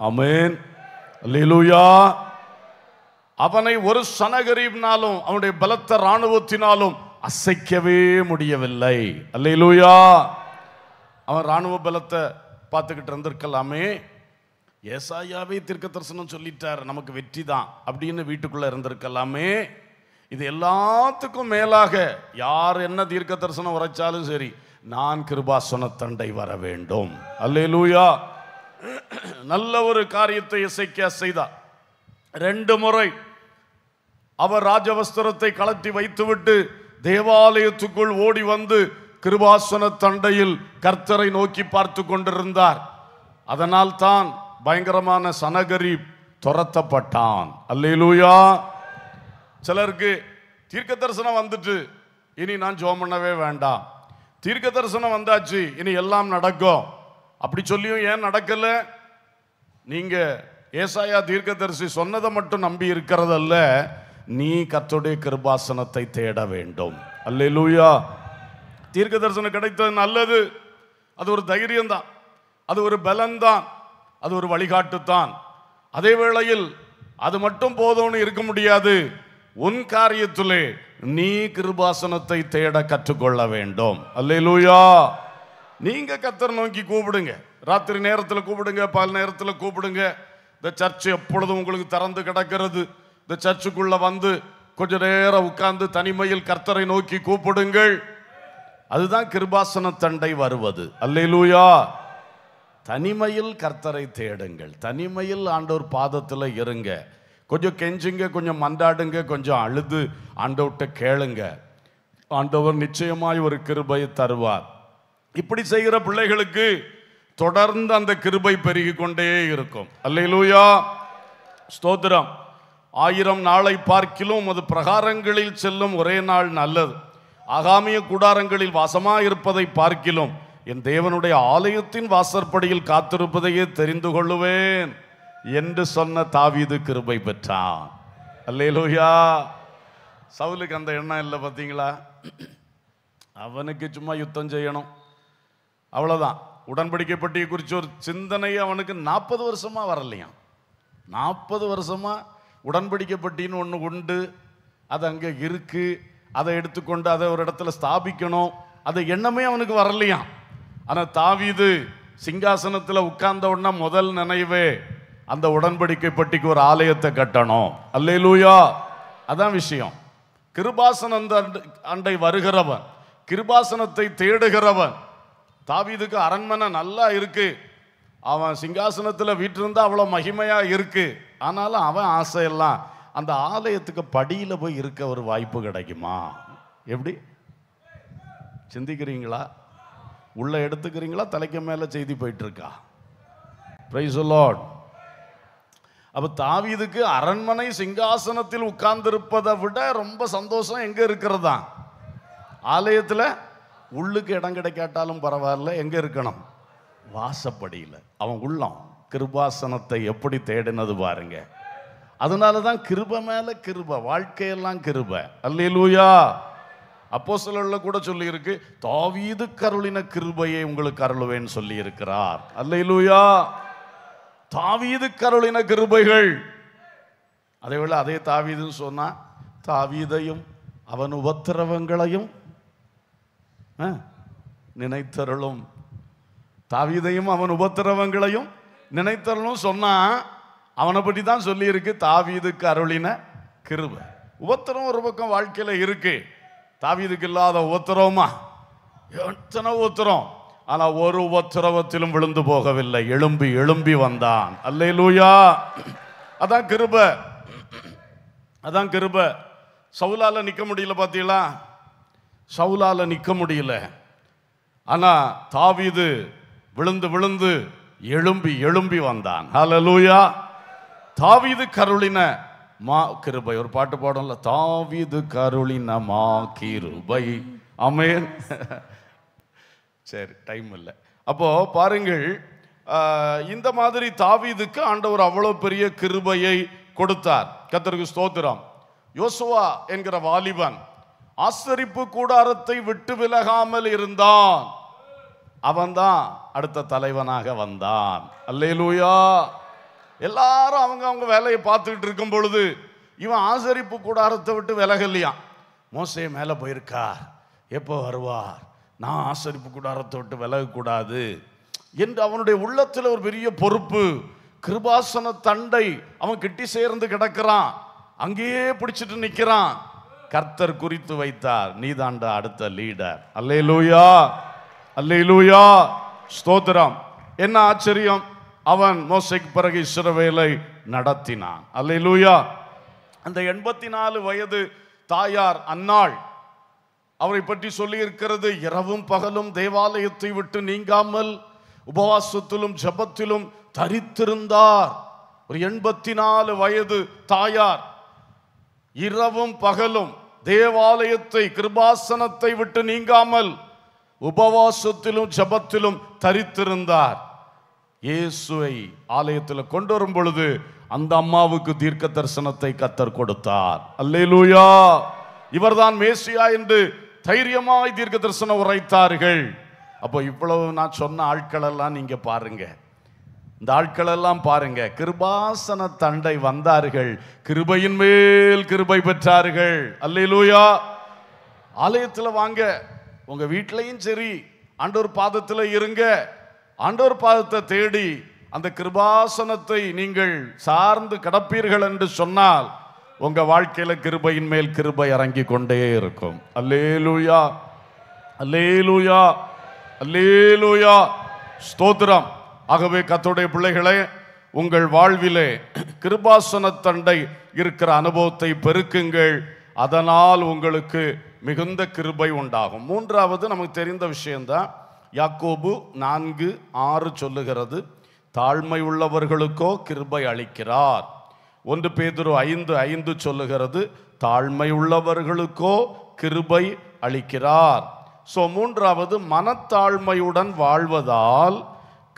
அமேன் அல்லேலூயா அவனை ஒரு சனகரீப்னாலும் அவனுடைய பலத்த இராணுவத்தினாலும் அசைக்கவே முடியவில்லை அல்லேலூயா அவன் இராணுவ பலத்தை பார்த்துக்கிட்டு இருந்திருக்கலாமே ஏசாயாவே தீர்க்க தரிசனம் சொல்லிட்டார் நமக்கு வெற்றி தான் அப்படின்னு வீட்டுக்குள்ளே இருந்திருக்கலாமே இது எல்லாத்துக்கும் மேலாக யார் என்ன தீர்க்க தரிசனம் உரைச்சாலும் சரி நான் கிருபாசன தண்டை வர வேண்டும் அல்லேலூயா நல்ல ஒரு காரியத்தை இசைக்க செய்தார் ரெண்டு முறை அவர் ராஜவஸ்திரத்தை கலட்டி வைத்துவிட்டு தேவாலயத்துக்குள் ஓடி வந்து கிருபாசன தண்டையில் கர்த்தரை நோக்கி பார்த்து கொண்டிருந்தார் அதனால் தான் பயங்கரமான சனகரி துரத்தப்பட்டான் அல்லையிலூயா சிலருக்கு தீர்க்க தரிசனம் வந்துட்டு இனி நான் ஜோம் பண்ணவே வேண்டாம் தீர்க்க தரிசனம் வந்தாச்சு இனி எல்லாம் நடக்கும் அப்படி சொல்லியும் ஏன் நடக்கலை நீங்கள் ஏசாயா தீர்க்கதரிசி சொன்னதை மட்டும் நம்பி இருக்கிறதல்ல நீ கத்துடைய கிருபாசனத்தை தேட வேண்டும் அல்ல லூயா தீர்க்க தரிசனம் கிடைத்தது நல்லது அது ஒரு தைரியம்தான் அது ஒரு பலன்தான் அது ஒரு வழிகாட்டுத்தான் அதே வேளையில் அது மட்டும் போதும்னு இருக்க முடியாது உன் காரியத்திலே நீ கிருபாசனத்தை தேட கற்றுக்கொள்ள வேண்டும் அல்ல லூயா நீங்கள் கத்தரை நோக்கி கூப்பிடுங்க ராத்திரி நேரத்தில் கூப்பிடுங்க பல நேரத்தில் கூப்பிடுங்க இந்த சர்ச் எப்பொழுதும் உங்களுக்கு திறந்து கிடக்கிறது இந்த சர்ச்சுக்குள்ளே வந்து கொஞ்ச நேரம் உட்கார்ந்து தனிமையில் கர்த்தரை நோக்கி கூப்பிடுங்கள் அதுதான் கிருபாசன தண்டை வருவது அல்லையிலூயா தனிமையில் கர்த்தரை தேடுங்கள் தனிமையில் ஆண்டோர் பாதத்தில் இருங்க கொஞ்சம் கெஞ்சுங்க கொஞ்சம் மண்டாடுங்க கொஞ்சம் அழுது ஆண்டவர்கிட்ட கேளுங்க ஆண்டவர் நிச்சயமாய் ஒரு கிருபையை தருவார் இப்படி செய்கிற பிள்ளைகளுக்கு தொடர்ந்து அந்த கிருபை பெருகி கொண்டே இருக்கும் அல்லையிலூயா ஸ்தோத்திரம் ஆயிரம் நாளை பார்க்கிலும் அது பிரகாரங்களில் செல்லும் ஒரே நாள் நல்லது ஆகாமிய கூடாரங்களில் வாசமாக இருப்பதை பார்க்கிலும் என் தேவனுடைய ஆலயத்தின் வாசற்படியில் காத்திருப்பதையே தெரிந்து கொள்ளுவேன் என்று சொன்ன தாவிது கிருபை பெற்றான் அல்லையிலூயா சவுலுக்கு அந்த எண்ணம் இல்லை பார்த்தீங்களா அவனுக்கு சும்மா யுத்தம் செய்யணும் அவ்வளோதான் உடன்படிக்கை பட்டியை குறித்து ஒரு சிந்தனை அவனுக்கு நாற்பது வருஷமாக வரலையா நாற்பது வருஷமாக உடன்படிக்கை பட்டின்னு ஒன்று உண்டு அது அங்கே இருக்குது அதை எடுத்துக்கொண்டு அதை ஒரு இடத்துல ஸ்தாபிக்கணும் அது எண்ணமே அவனுக்கு வரலையாம் ஆனால் தாவிது சிங்காசனத்தில் உட்கார்ந்த உடனே முதல் நினைவு அந்த உடன்படிக்கை பட்டிக்கு ஒரு ஆலயத்தை கட்டணும் அல்லையிலூயா அதான் விஷயம் கிருபாசனம் அண்டை வருகிறவன் கிருபாசனத்தை தேடுகிறவன் தாவீதுக்கு அரண்மனை நல்லா இருக்கு அவன் சிங்காசனத்தில் வீட்டிருந்தா அவ்வளோ மகிமையாக இருக்கு ஆனாலும் அவன் ஆசையெல்லாம் அந்த ஆலயத்துக்கு படியில் போய் இருக்க ஒரு வாய்ப்பு கிடைக்குமா எப்படி சிந்திக்கிறீங்களா உள்ளே எடுத்துக்கிறீங்களா தலைக்கு மேலே செய்தி போயிட்டுருக்கா ப்ரைஸ் லார்ட் அப்போ தாவீதுக்கு அரண்மனை சிங்காசனத்தில் உட்கார்ந்திருப்பதை விட ரொம்ப சந்தோஷம் எங்கே இருக்கிறதா ஆலயத்தில் உள்ளுக்கு இடம் கிடைக்காட்டாலும் பரவாயில்ல எங்கே இருக்கணும் வாசப்படியில் அவன் உள்ளம் கிருபாசனத்தை எப்படி தேடினது பாருங்க அதனால தான் கிருப மேலே கிருப வாழ்க்கையெல்லாம் கிருப அல்லூயா அப்போ சிலர்ல கூட சொல்லியிருக்கு தாவீது கருளின கிருபையை உங்களுக்கு அருளுவேன் சொல்லி இருக்கிறார் அல்லூயா தாவீது கருளின கிருபைகள் அதே வேளை அதே தாவீதுன்னு சொன்னா தாவீதையும் அவன் உபத்திரவங்களையும் நினைத்தருளும் தாவீதையும் அவன் உபத்திரவங்களையும் நினைத்தருளும் சொன்னான் அவனை பற்றி தான் சொல்லியிருக்கு தாவீதுக்கு அருளின கிருப உபத்திரம் ஒரு பக்கம் வாழ்க்கையில் இருக்கு தாவீதுக்கு இல்லாத உபத்திரமா எத்தனை உபத்திரம் ஆனால் ஒரு உபத்திரவத்திலும் விழுந்து போகவில்லை எழும்பி எழும்பி வந்தான் அல்லே லூயா அதான் கிருப அதான் கிருப சவுலால நிற்க முடியல பார்த்தீங்களா சவுலால் நிற்க முடியல ஆனால் தாவிது விழுந்து விழுந்து எழும்பி எழும்பி வந்தான் ஹலலூயா தாவிது கருளின மா கிருபை ஒரு பாட்டு பாடல தாவிது கருளின மா கிருபை அமேன் சரி டைம் இல்லை அப்போ பாருங்கள் இந்த மாதிரி தாவிதுக்கு ஆண்டவர் அவ்வளோ பெரிய கிருபையை கொடுத்தார் கத்தருக்கு ஸ்தோத்திரம் யோசுவா என்கிற வாலிபன் ஆசரிப்பு கூடாரத்தை விட்டு விலகாமல் இருந்தான் அவன்தான் அடுத்த தலைவனாக வந்தான் அல்லேலூயா எல்லாரும் அவங்க அவங்க வேலையை பார்த்துக்கிட்டு இருக்கும் பொழுது இவன் ஆசரிப்பு கூடாரத்தை விட்டு விலகலையாம் மோசே மேலே போயிருக்கார் எப்போ வருவார் நான் ஆசரிப்பு கூடாரத்தை விட்டு விலகக்கூடாது என்று அவனுடைய உள்ளத்தில் ஒரு பெரிய பொறுப்பு கிருபாசன தண்டை அவன் கிட்டி சேர்ந்து கிடக்கிறான் அங்கேயே பிடிச்சிட்டு நிற்கிறான் கர்த்தர் குறித்து வைத்தார் நீதாண்ட அடுத்த லீடர் அல்லே லூயா அல்லே லூயா ஸ்தோத்திரம் என்ன ஆச்சரியம் அவன் மோசைக்கு பிறகு சிறவேலை நடத்தினான் அல்லே லூயா அந்த எண்பத்தி நாலு வயது தாயார் அன்னாள் அவரை பற்றி சொல்லியிருக்கிறது இரவும் பகலும் தேவாலயத்தை விட்டு நீங்காமல் உபவாசத்திலும் ஜபத்திலும் தரித்திருந்தார் ஒரு எண்பத்தி நாலு வயது தாயார் இரவும் பகலும் தேவாலயத்தை கிருபாசனத்தை விட்டு நீங்காமல் உபவாசத்திலும் ஜபத்திலும் தரித்திருந்தார் இயேசுவை ஆலயத்தில் கொண்டு வரும் பொழுது அந்த அம்மாவுக்கு தீர்க்க தரிசனத்தை கத்தர் கொடுத்தார் அல்லேலூயா இவர்தான் மேசியா என்று தைரியமாய் தீர்க்க தரிசனம் உரைத்தார்கள் அப்போ இவ்வளவு நான் சொன்ன ஆட்களெல்லாம் நீங்கள் பாருங்கள் இந்த ஆட்களெல்லாம் பாருங்க கிருபாசன தண்டை வந்தார்கள் கிருபையின் மேல் கிருபை பெற்றார்கள் அல்லையிலூயா ஆலயத்தில் வாங்க உங்க வீட்லையும் சரி ஆண்டோர் பாதத்தில் இருங்க ஆண்டோர் பாதத்தை தேடி அந்த கிருபாசனத்தை நீங்கள் சார்ந்து கடப்பீர்கள் என்று சொன்னால் உங்க வாழ்க்கையில கிருபையின் மேல் கிருபை இறங்கி கொண்டே இருக்கும் அல்லேலூயா அல்லேலூயா அல்லேலூயா ஸ்தோத்திரம் ஆகவே கத்தோடைய பிள்ளைகளே உங்கள் வாழ்விலே கிருபாசன தண்டை இருக்கிற அனுபவத்தை பெருக்குங்கள் அதனால் உங்களுக்கு மிகுந்த கிருபை உண்டாகும் மூன்றாவது நமக்கு தெரிந்த விஷயம்தான் யாக்கோபு நான்கு ஆறு சொல்லுகிறது தாழ்மை உள்ளவர்களுக்கோ கிருபை அளிக்கிறார் ஒன்று பேதுரு ஐந்து ஐந்து சொல்லுகிறது தாழ்மை உள்ளவர்களுக்கோ கிருபை அளிக்கிறார் ஸோ மூன்றாவது மனத்தாழ்மையுடன் வாழ்வதால்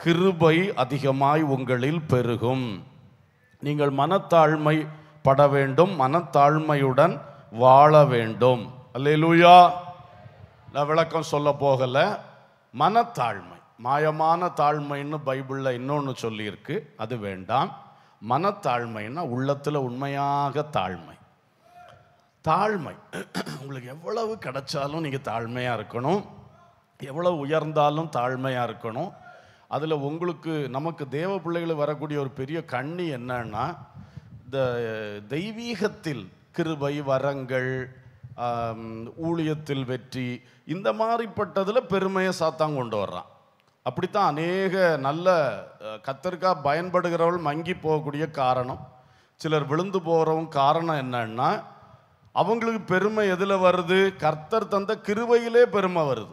கிருபை அதிகமாய் உங்களில் பெருகும் நீங்கள் மனத்தாழ்மை பட வேண்டும் மனத்தாழ்மையுடன் வாழ வேண்டும் அல்லேலூயா நான் விளக்கம் சொல்ல போகலை மனத்தாழ்மை மாயமான தாழ்மைன்னு பைபிளில் இன்னொன்று சொல்லியிருக்கு அது வேண்டாம் மனத்தாழ்மைன்னா உள்ளத்தில் உண்மையாக தாழ்மை தாழ்மை உங்களுக்கு எவ்வளவு கிடைச்சாலும் நீங்கள் தாழ்மையாக இருக்கணும் எவ்வளவு உயர்ந்தாலும் தாழ்மையாக இருக்கணும் அதில் உங்களுக்கு நமக்கு தேவ பிள்ளைகளை வரக்கூடிய ஒரு பெரிய கண்ணி என்னன்னா இந்த தெய்வீகத்தில் கிருபை வரங்கள் ஊழியத்தில் வெற்றி இந்த மாதிரிப்பட்டதில் பெருமையை சாத்தான் கொண்டு வர்றான் அப்படித்தான் அநேக நல்ல கத்தருக்காக பயன்படுகிறவள் மங்கி போகக்கூடிய காரணம் சிலர் விழுந்து போகிறவும் காரணம் என்னன்னா அவங்களுக்கு பெருமை எதில் வருது கர்த்தர் தந்த கிருவையிலே பெருமை வருது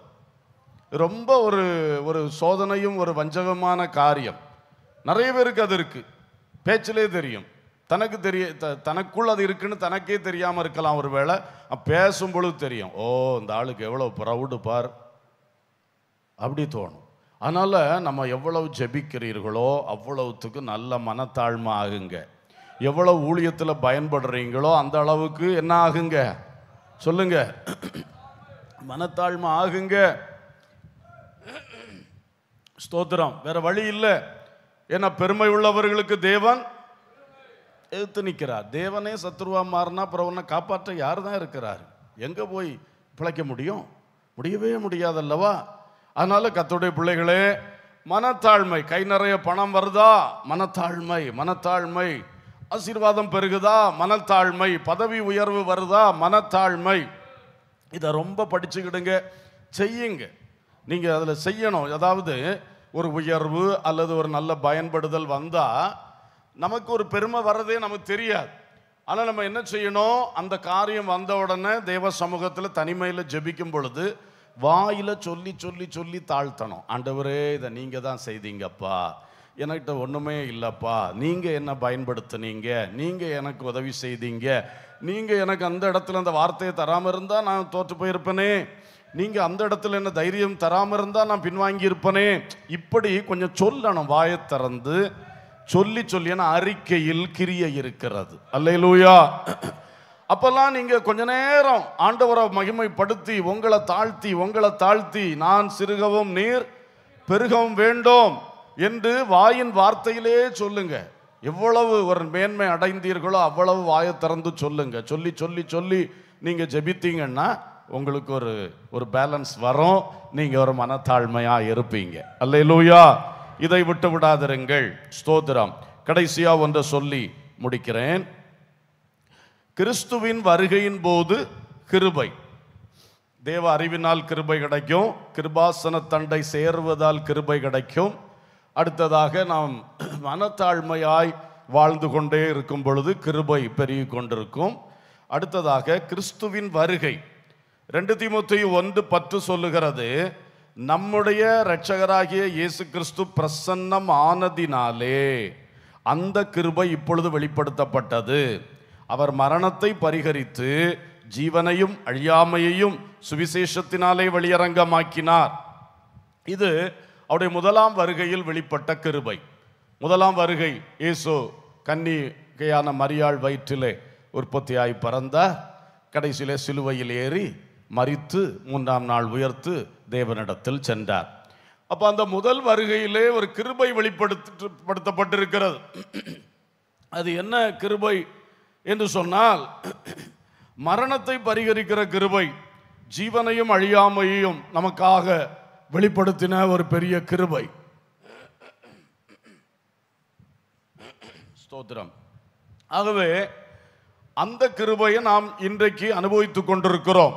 ரொம்ப ஒரு ஒரு சோதனையும் ஒரு வஞ்சகமான காரியம் நிறைய பேருக்கு அது இருக்குது பேச்சிலே தெரியும் தனக்கு தெரிய த தனக்குள் அது இருக்குன்னு தனக்கே தெரியாமல் இருக்கலாம் ஒரு வேளை பேசும் பொழுது தெரியும் ஓ இந்த ஆளுக்கு எவ்வளோ ப்ரௌடு பார் அப்படி தோணும் அதனால் நம்ம எவ்வளவு ஜெபிக்கிறீர்களோ அவ்வளவுத்துக்கு நல்ல மனத்தாழ்மை ஆகுங்க எவ்வளோ ஊழியத்தில் பயன்படுறீங்களோ அந்த அளவுக்கு என்ன ஆகுங்க சொல்லுங்க மனத்தாழ்மை ஆகுங்க ஸ்தோத்திரம் வேற வழி இல்லை ஏன்னா பெருமை உள்ளவர்களுக்கு தேவன் எழுத்து நிற்கிறார் தேவனே சத்ருவா மாறினா அப்புறம் உன்னை காப்பாற்ற யார் தான் இருக்கிறார் எங்கே போய் பிழைக்க முடியும் முடியவே முடியாதல்லவா அதனால் கத்துடைய பிள்ளைகளே மனத்தாழ்மை கை நிறைய பணம் வருதா மனத்தாழ்மை மனத்தாழ்மை ஆசீர்வாதம் பெருகுதா மனத்தாழ்மை பதவி உயர்வு வருதா மனத்தாழ்மை இதை ரொம்ப படிச்சுக்கிடுங்க செய்யுங்க நீங்கள் அதில் செய்யணும் அதாவது ஒரு உயர்வு அல்லது ஒரு நல்ல பயன்படுதல் வந்தால் நமக்கு ஒரு பெருமை வர்றதே நமக்கு தெரியாது ஆனால் நம்ம என்ன செய்யணும் அந்த காரியம் வந்த உடனே தேவ சமூகத்தில் தனிமையில் ஜெபிக்கும் பொழுது வாயில் சொல்லி சொல்லி சொல்லி தாழ்த்தணும் ஆண்டவரே இதை நீங்கள் தான் செய்தீங்கப்பா என்கிட்ட ஒன்றுமே இல்லைப்பா நீங்கள் என்ன பயன்படுத்துனீங்க நீங்கள் எனக்கு உதவி செய்தீங்க நீங்கள் எனக்கு அந்த இடத்துல அந்த வார்த்தையை தராமல் இருந்தால் நான் தோற்று போயிருப்பேனே நீங்கள் அந்த இடத்துல என்ன தைரியம் தராமல் இருந்தால் நான் பின்வாங்கி இருப்பனே இப்படி கொஞ்சம் சொல்லணும் வாயை திறந்து சொல்லி சொல்லி ஏன்னா அறிக்கையில் கிரிய இருக்கிறது அல்லையிலூயா அப்பெல்லாம் நீங்கள் கொஞ்ச நேரம் ஆண்டவரை மகிமைப்படுத்தி உங்களை தாழ்த்தி உங்களை தாழ்த்தி நான் சிறுகவும் நீர் பெருகவும் வேண்டும் என்று வாயின் வார்த்தையிலே சொல்லுங்க எவ்வளவு ஒரு மேன்மை அடைந்தீர்களோ அவ்வளவு வாயை திறந்து சொல்லுங்க சொல்லி சொல்லி சொல்லி நீங்கள் ஜெபித்தீங்கன்னா உங்களுக்கு ஒரு ஒரு பேலன்ஸ் வரும் நீங்கள் ஒரு மனத்தாழ்மையாக இருப்பீங்க அல்லையிலூயா இதை விட்டு விடாதிருங்கள் ஸ்தோத்திரம் கடைசியாக ஒன்றை சொல்லி முடிக்கிறேன் கிறிஸ்துவின் வருகையின் போது கிருபை தேவ அறிவினால் கிருபை கிடைக்கும் கிருபாசன தண்டை சேருவதால் கிருபை கிடைக்கும் அடுத்ததாக நாம் மனத்தாழ்மையாய் வாழ்ந்து கொண்டே இருக்கும் பொழுது கிருபை பெருகி கொண்டிருக்கும் அடுத்ததாக கிறிஸ்துவின் வருகை ரெண்டு திமுத்தி ஒன்று பத்து சொல்லுகிறது நம்முடைய இரட்சகராகிய இயேசு கிறிஸ்து பிரசன்னம் ஆனதினாலே அந்த கிருபை இப்பொழுது வெளிப்படுத்தப்பட்டது அவர் மரணத்தை பரிகரித்து ஜீவனையும் அழியாமையையும் சுவிசேஷத்தினாலே வெளியரங்கமாக்கினார் இது அவருடைய முதலாம் வருகையில் வெளிப்பட்ட கிருபை முதலாம் வருகை இயேசு கன்னிகையான மரியாள் வயிற்றிலே உற்பத்தியாய் பறந்த கடைசியிலே சிலுவையில் ஏறி மறித்து மூன்றாம் நாள் உயர்த்து தேவனிடத்தில் சென்றார் அப்போ அந்த முதல் வருகையிலே ஒரு கிருபை வெளிப்படுத்தப்படுத்தப்பட்டிருக்கிறது அது என்ன கிருபை என்று சொன்னால் மரணத்தை பரிகரிக்கிற கிருபை ஜீவனையும் அழியாமையும் நமக்காக வெளிப்படுத்தின ஒரு பெரிய கிருபை ஸ்தோத்திரம் ஆகவே அந்த கிருபையை நாம் இன்றைக்கு அனுபவித்துக் கொண்டிருக்கிறோம்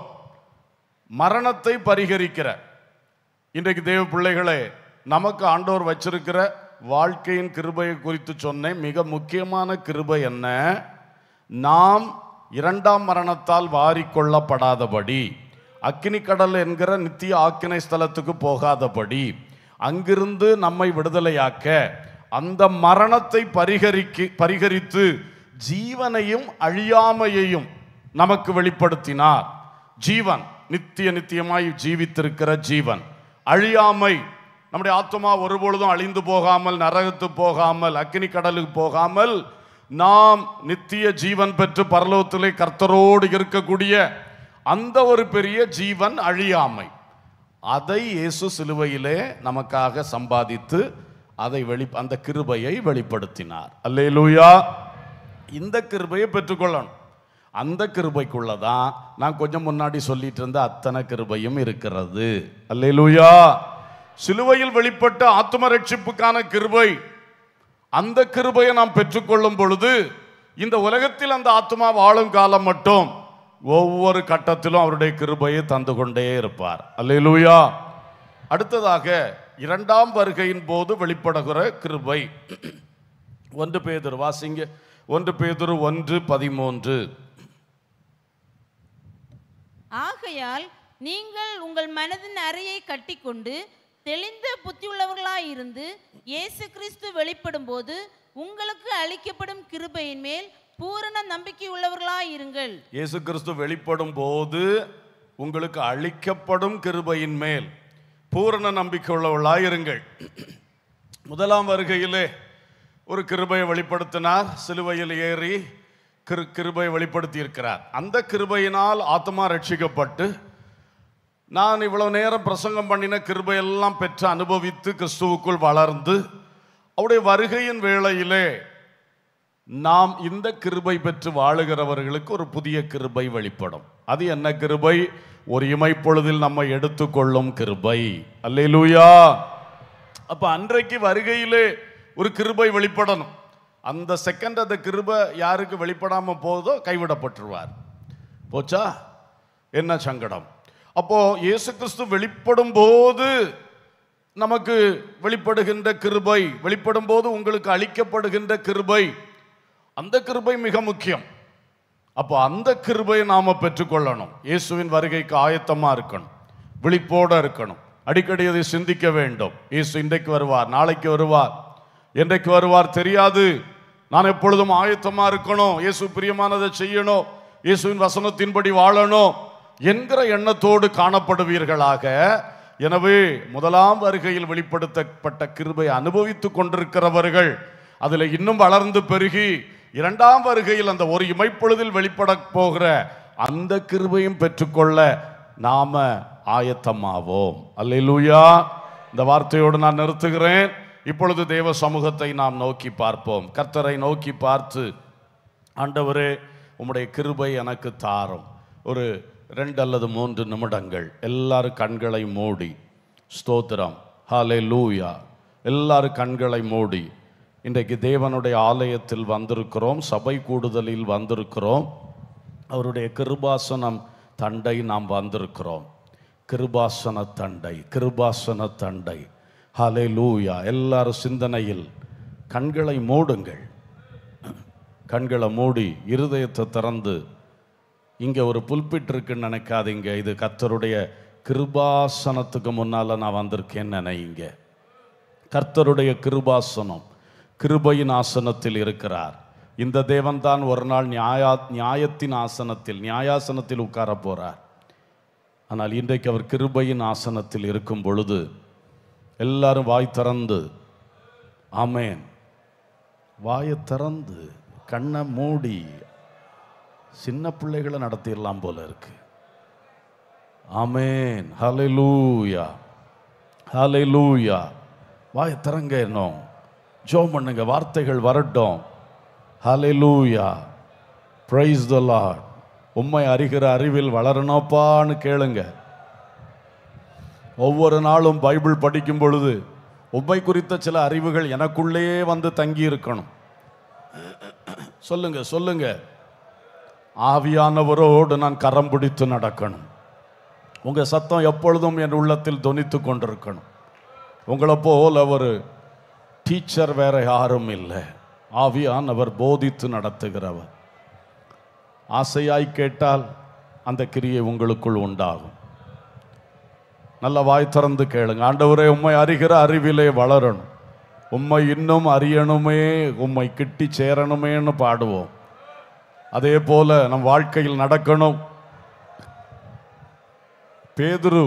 மரணத்தை பரிகரிக்கிற இன்றைக்கு தேவ பிள்ளைகளே நமக்கு ஆண்டோர் வச்சிருக்கிற வாழ்க்கையின் கிருபையை குறித்து சொன்னேன் மிக முக்கியமான கிருபை என்ன நாம் இரண்டாம் மரணத்தால் வாரிக்கொள்ளப்படாதபடி கடல் என்கிற நித்திய ஆக்கினை ஸ்தலத்துக்கு போகாதபடி அங்கிருந்து நம்மை விடுதலையாக்க அந்த மரணத்தை பரிகரிக்க பரிகரித்து ஜீவனையும் அழியாமையையும் நமக்கு வெளிப்படுத்தினார் ஜீவன் நித்திய நித்தியமாய் ஜீவித்திருக்கிற ஜீவன் அழியாமை நம்முடைய ஆத்மா ஒருபொழுதும் அழிந்து போகாமல் நரகத்து போகாமல் அக்னி கடலுக்கு போகாமல் நாம் நித்திய ஜீவன் பெற்று பரலோகத்திலே கர்த்தரோடு இருக்கக்கூடிய அந்த ஒரு பெரிய ஜீவன் அழியாமை அதை இயேசு சிலுவையிலே நமக்காக சம்பாதித்து அதை வெளி அந்த கிருபையை வெளிப்படுத்தினார் அல்லேலூயா இந்த கிருபையை பெற்றுக்கொள்ளணும் அந்த கிருபைக்குள்ளே தான் நான் கொஞ்சம் முன்னாடி சொல்லிட்டு இருந்த அத்தனை கிருபையும் இருக்கிறது அல்லையிலூயா சிலுவையில் வெளிப்பட்ட ஆத்ம ரட்சிப்புக்கான கிருபை அந்த கிருபையை நாம் பெற்றுக்கொள்ளும் பொழுது இந்த உலகத்தில் அந்த ஆத்மா வாழும் காலம் மட்டும் ஒவ்வொரு கட்டத்திலும் அவருடைய கிருபையை தந்து கொண்டே இருப்பார் அல்லையிலூயா அடுத்ததாக இரண்டாம் வருகையின் போது வெளிப்படுகிற கிருபை ஒன்று பேதர் வாசிங்க ஒன்று பேதர் ஒன்று பதிமூன்று ஆகையால் நீங்கள் உங்கள் மனதின் அறையை கட்டிக்கொண்டு தெளிந்த புத்தியுள்ளவர்களாய் இருந்து இயேசு கிறிஸ்து வெளிப்படும் போது உங்களுக்கு அளிக்கப்படும் கிருபையின் மேல் பூரண நம்பிக்கை உள்ளவர்களாய் இருங்கள் இயேசு கிறிஸ்து வெளிப்படும் போது உங்களுக்கு அளிக்கப்படும் கிருபையின் மேல் பூரண நம்பிக்கை உள்ளவர்களாய் இருங்கள் முதலாம் வருகையிலே ஒரு கிருபையை வெளிப்படுத்தினார் சிலுவையில் ஏறி கிரு கிருபை வெளிப்படுத்தி இருக்கிறார் அந்த கிருபையினால் ஆத்மா ரட்சிக்கப்பட்டு நான் இவ்வளவு நேரம் பிரசங்கம் பண்ணின கிருபையெல்லாம் பெற்று அனுபவித்து கிறிஸ்துவுக்குள் வளர்ந்து அவருடைய வருகையின் வேளையிலே நாம் இந்த கிருபை பெற்று வாழுகிறவர்களுக்கு ஒரு புதிய கிருபை வெளிப்படும் அது என்ன கிருபை ஒரு இமைப்பொழுதில் நம்ம எடுத்துக்கொள்ளும் கிருபை அல்லேலூயா அப்ப அன்றைக்கு வருகையிலே ஒரு கிருபை வெளிப்படணும் அந்த செகண்ட் அந்த கிருப யாருக்கு வெளிப்படாமல் போகுதோ கைவிடப்பட்டுருவார் போச்சா என்ன சங்கடம் அப்போது இயேசு கிறிஸ்து வெளிப்படும் போது நமக்கு வெளிப்படுகின்ற கிருபை வெளிப்படும் போது உங்களுக்கு அளிக்கப்படுகின்ற கிருபை அந்த கிருபை மிக முக்கியம் அப்போ அந்த கிருபையை நாம் பெற்றுக்கொள்ளணும் இயேசுவின் வருகைக்கு ஆயத்தமாக இருக்கணும் விழிப்போடு இருக்கணும் அடிக்கடி அதை சிந்திக்க வேண்டும் இயேசு இன்றைக்கு வருவார் நாளைக்கு வருவார் என்றைக்கு வருவார் தெரியாது நான் எப்பொழுதும் ஆயத்தமாக இருக்கணும் இயேசு பிரியமானதை செய்யணும் இயேசுவின் வசனத்தின்படி வாழணும் என்கிற எண்ணத்தோடு காணப்படுவீர்களாக எனவே முதலாம் வருகையில் வெளிப்படுத்தப்பட்ட கிருபை அனுபவித்துக் கொண்டிருக்கிறவர்கள் அதில் இன்னும் வளர்ந்து பெருகி இரண்டாம் வருகையில் அந்த ஒரு இமைப்பொழுதில் வெளிப்பட போகிற அந்த கிருபையும் பெற்றுக்கொள்ள நாம ஆயத்தமாவோம் அல்ல இந்த வார்த்தையோடு நான் நிறுத்துகிறேன் இப்பொழுது தேவ சமூகத்தை நாம் நோக்கி பார்ப்போம் கர்த்தரை நோக்கி பார்த்து ஆண்டவரே உம்முடைய கிருபை எனக்கு தாரும் ஒரு ரெண்டு அல்லது மூன்று நிமிடங்கள் எல்லாரும் கண்களை மூடி ஸ்தோத்திரம் ஹாலே லூயா எல்லாரும் கண்களை மூடி இன்றைக்கு தேவனுடைய ஆலயத்தில் வந்திருக்கிறோம் சபை கூடுதலில் வந்திருக்கிறோம் அவருடைய கிருபாசனம் தண்டை நாம் வந்திருக்கிறோம் கிருபாசன தண்டை கிருபாசன தண்டை ஹலே லூயா எல்லாரும் சிந்தனையில் கண்களை மூடுங்கள் கண்களை மூடி இருதயத்தை திறந்து இங்கே ஒரு புல்பிட் இருக்குன்னு நினைக்காதீங்க இது கர்த்தருடைய கிருபாசனத்துக்கு முன்னால் நான் வந்திருக்கேன்னு நினைங்க கர்த்தருடைய கிருபாசனம் கிருபையின் ஆசனத்தில் இருக்கிறார் இந்த தேவன்தான் ஒரு நாள் நியாயா நியாயத்தின் ஆசனத்தில் நியாயாசனத்தில் உட்கார போகிறார் ஆனால் இன்றைக்கு அவர் கிருபையின் ஆசனத்தில் இருக்கும் பொழுது எல்லாரும் வாய் திறந்து ஆமேன் வாயை திறந்து கண்ணை மூடி சின்ன பிள்ளைகளை நடத்திடலாம் போல இருக்கு ஆமேன் ஹலை லூயா ஹலை லூயா வாயை திறங்க இன்னும் ஜோ பண்ணுங்க வார்த்தைகள் வரட்டும் ஹலை லூயா பிரைஸ் த லார்ட் உண்மை அறிகிற அறிவில் வளரணும்ப்பான்னு கேளுங்க ஒவ்வொரு நாளும் பைபிள் படிக்கும் பொழுது உண்மை குறித்த சில அறிவுகள் எனக்குள்ளேயே வந்து தங்கி இருக்கணும் சொல்லுங்க சொல்லுங்க ஆவியானவரோடு நான் கரம் பிடித்து நடக்கணும் உங்கள் சத்தம் எப்பொழுதும் என் உள்ளத்தில் துணித்து கொண்டிருக்கணும் உங்களை போல் அவர் டீச்சர் வேற யாரும் இல்லை ஆவியானவர் போதித்து நடத்துகிறவர் ஆசையாய் கேட்டால் அந்த கிரியை உங்களுக்குள் உண்டாகும் நல்ல வாய் திறந்து கேளுங்க ஆண்டவரே உண்மை அறிகிற அறிவிலே வளரணும் உண்மை இன்னும் அறியணுமே உண்மை கிட்டி சேரணுமேன்னு பாடுவோம் அதே போல நம் வாழ்க்கையில் நடக்கணும் பேதுரு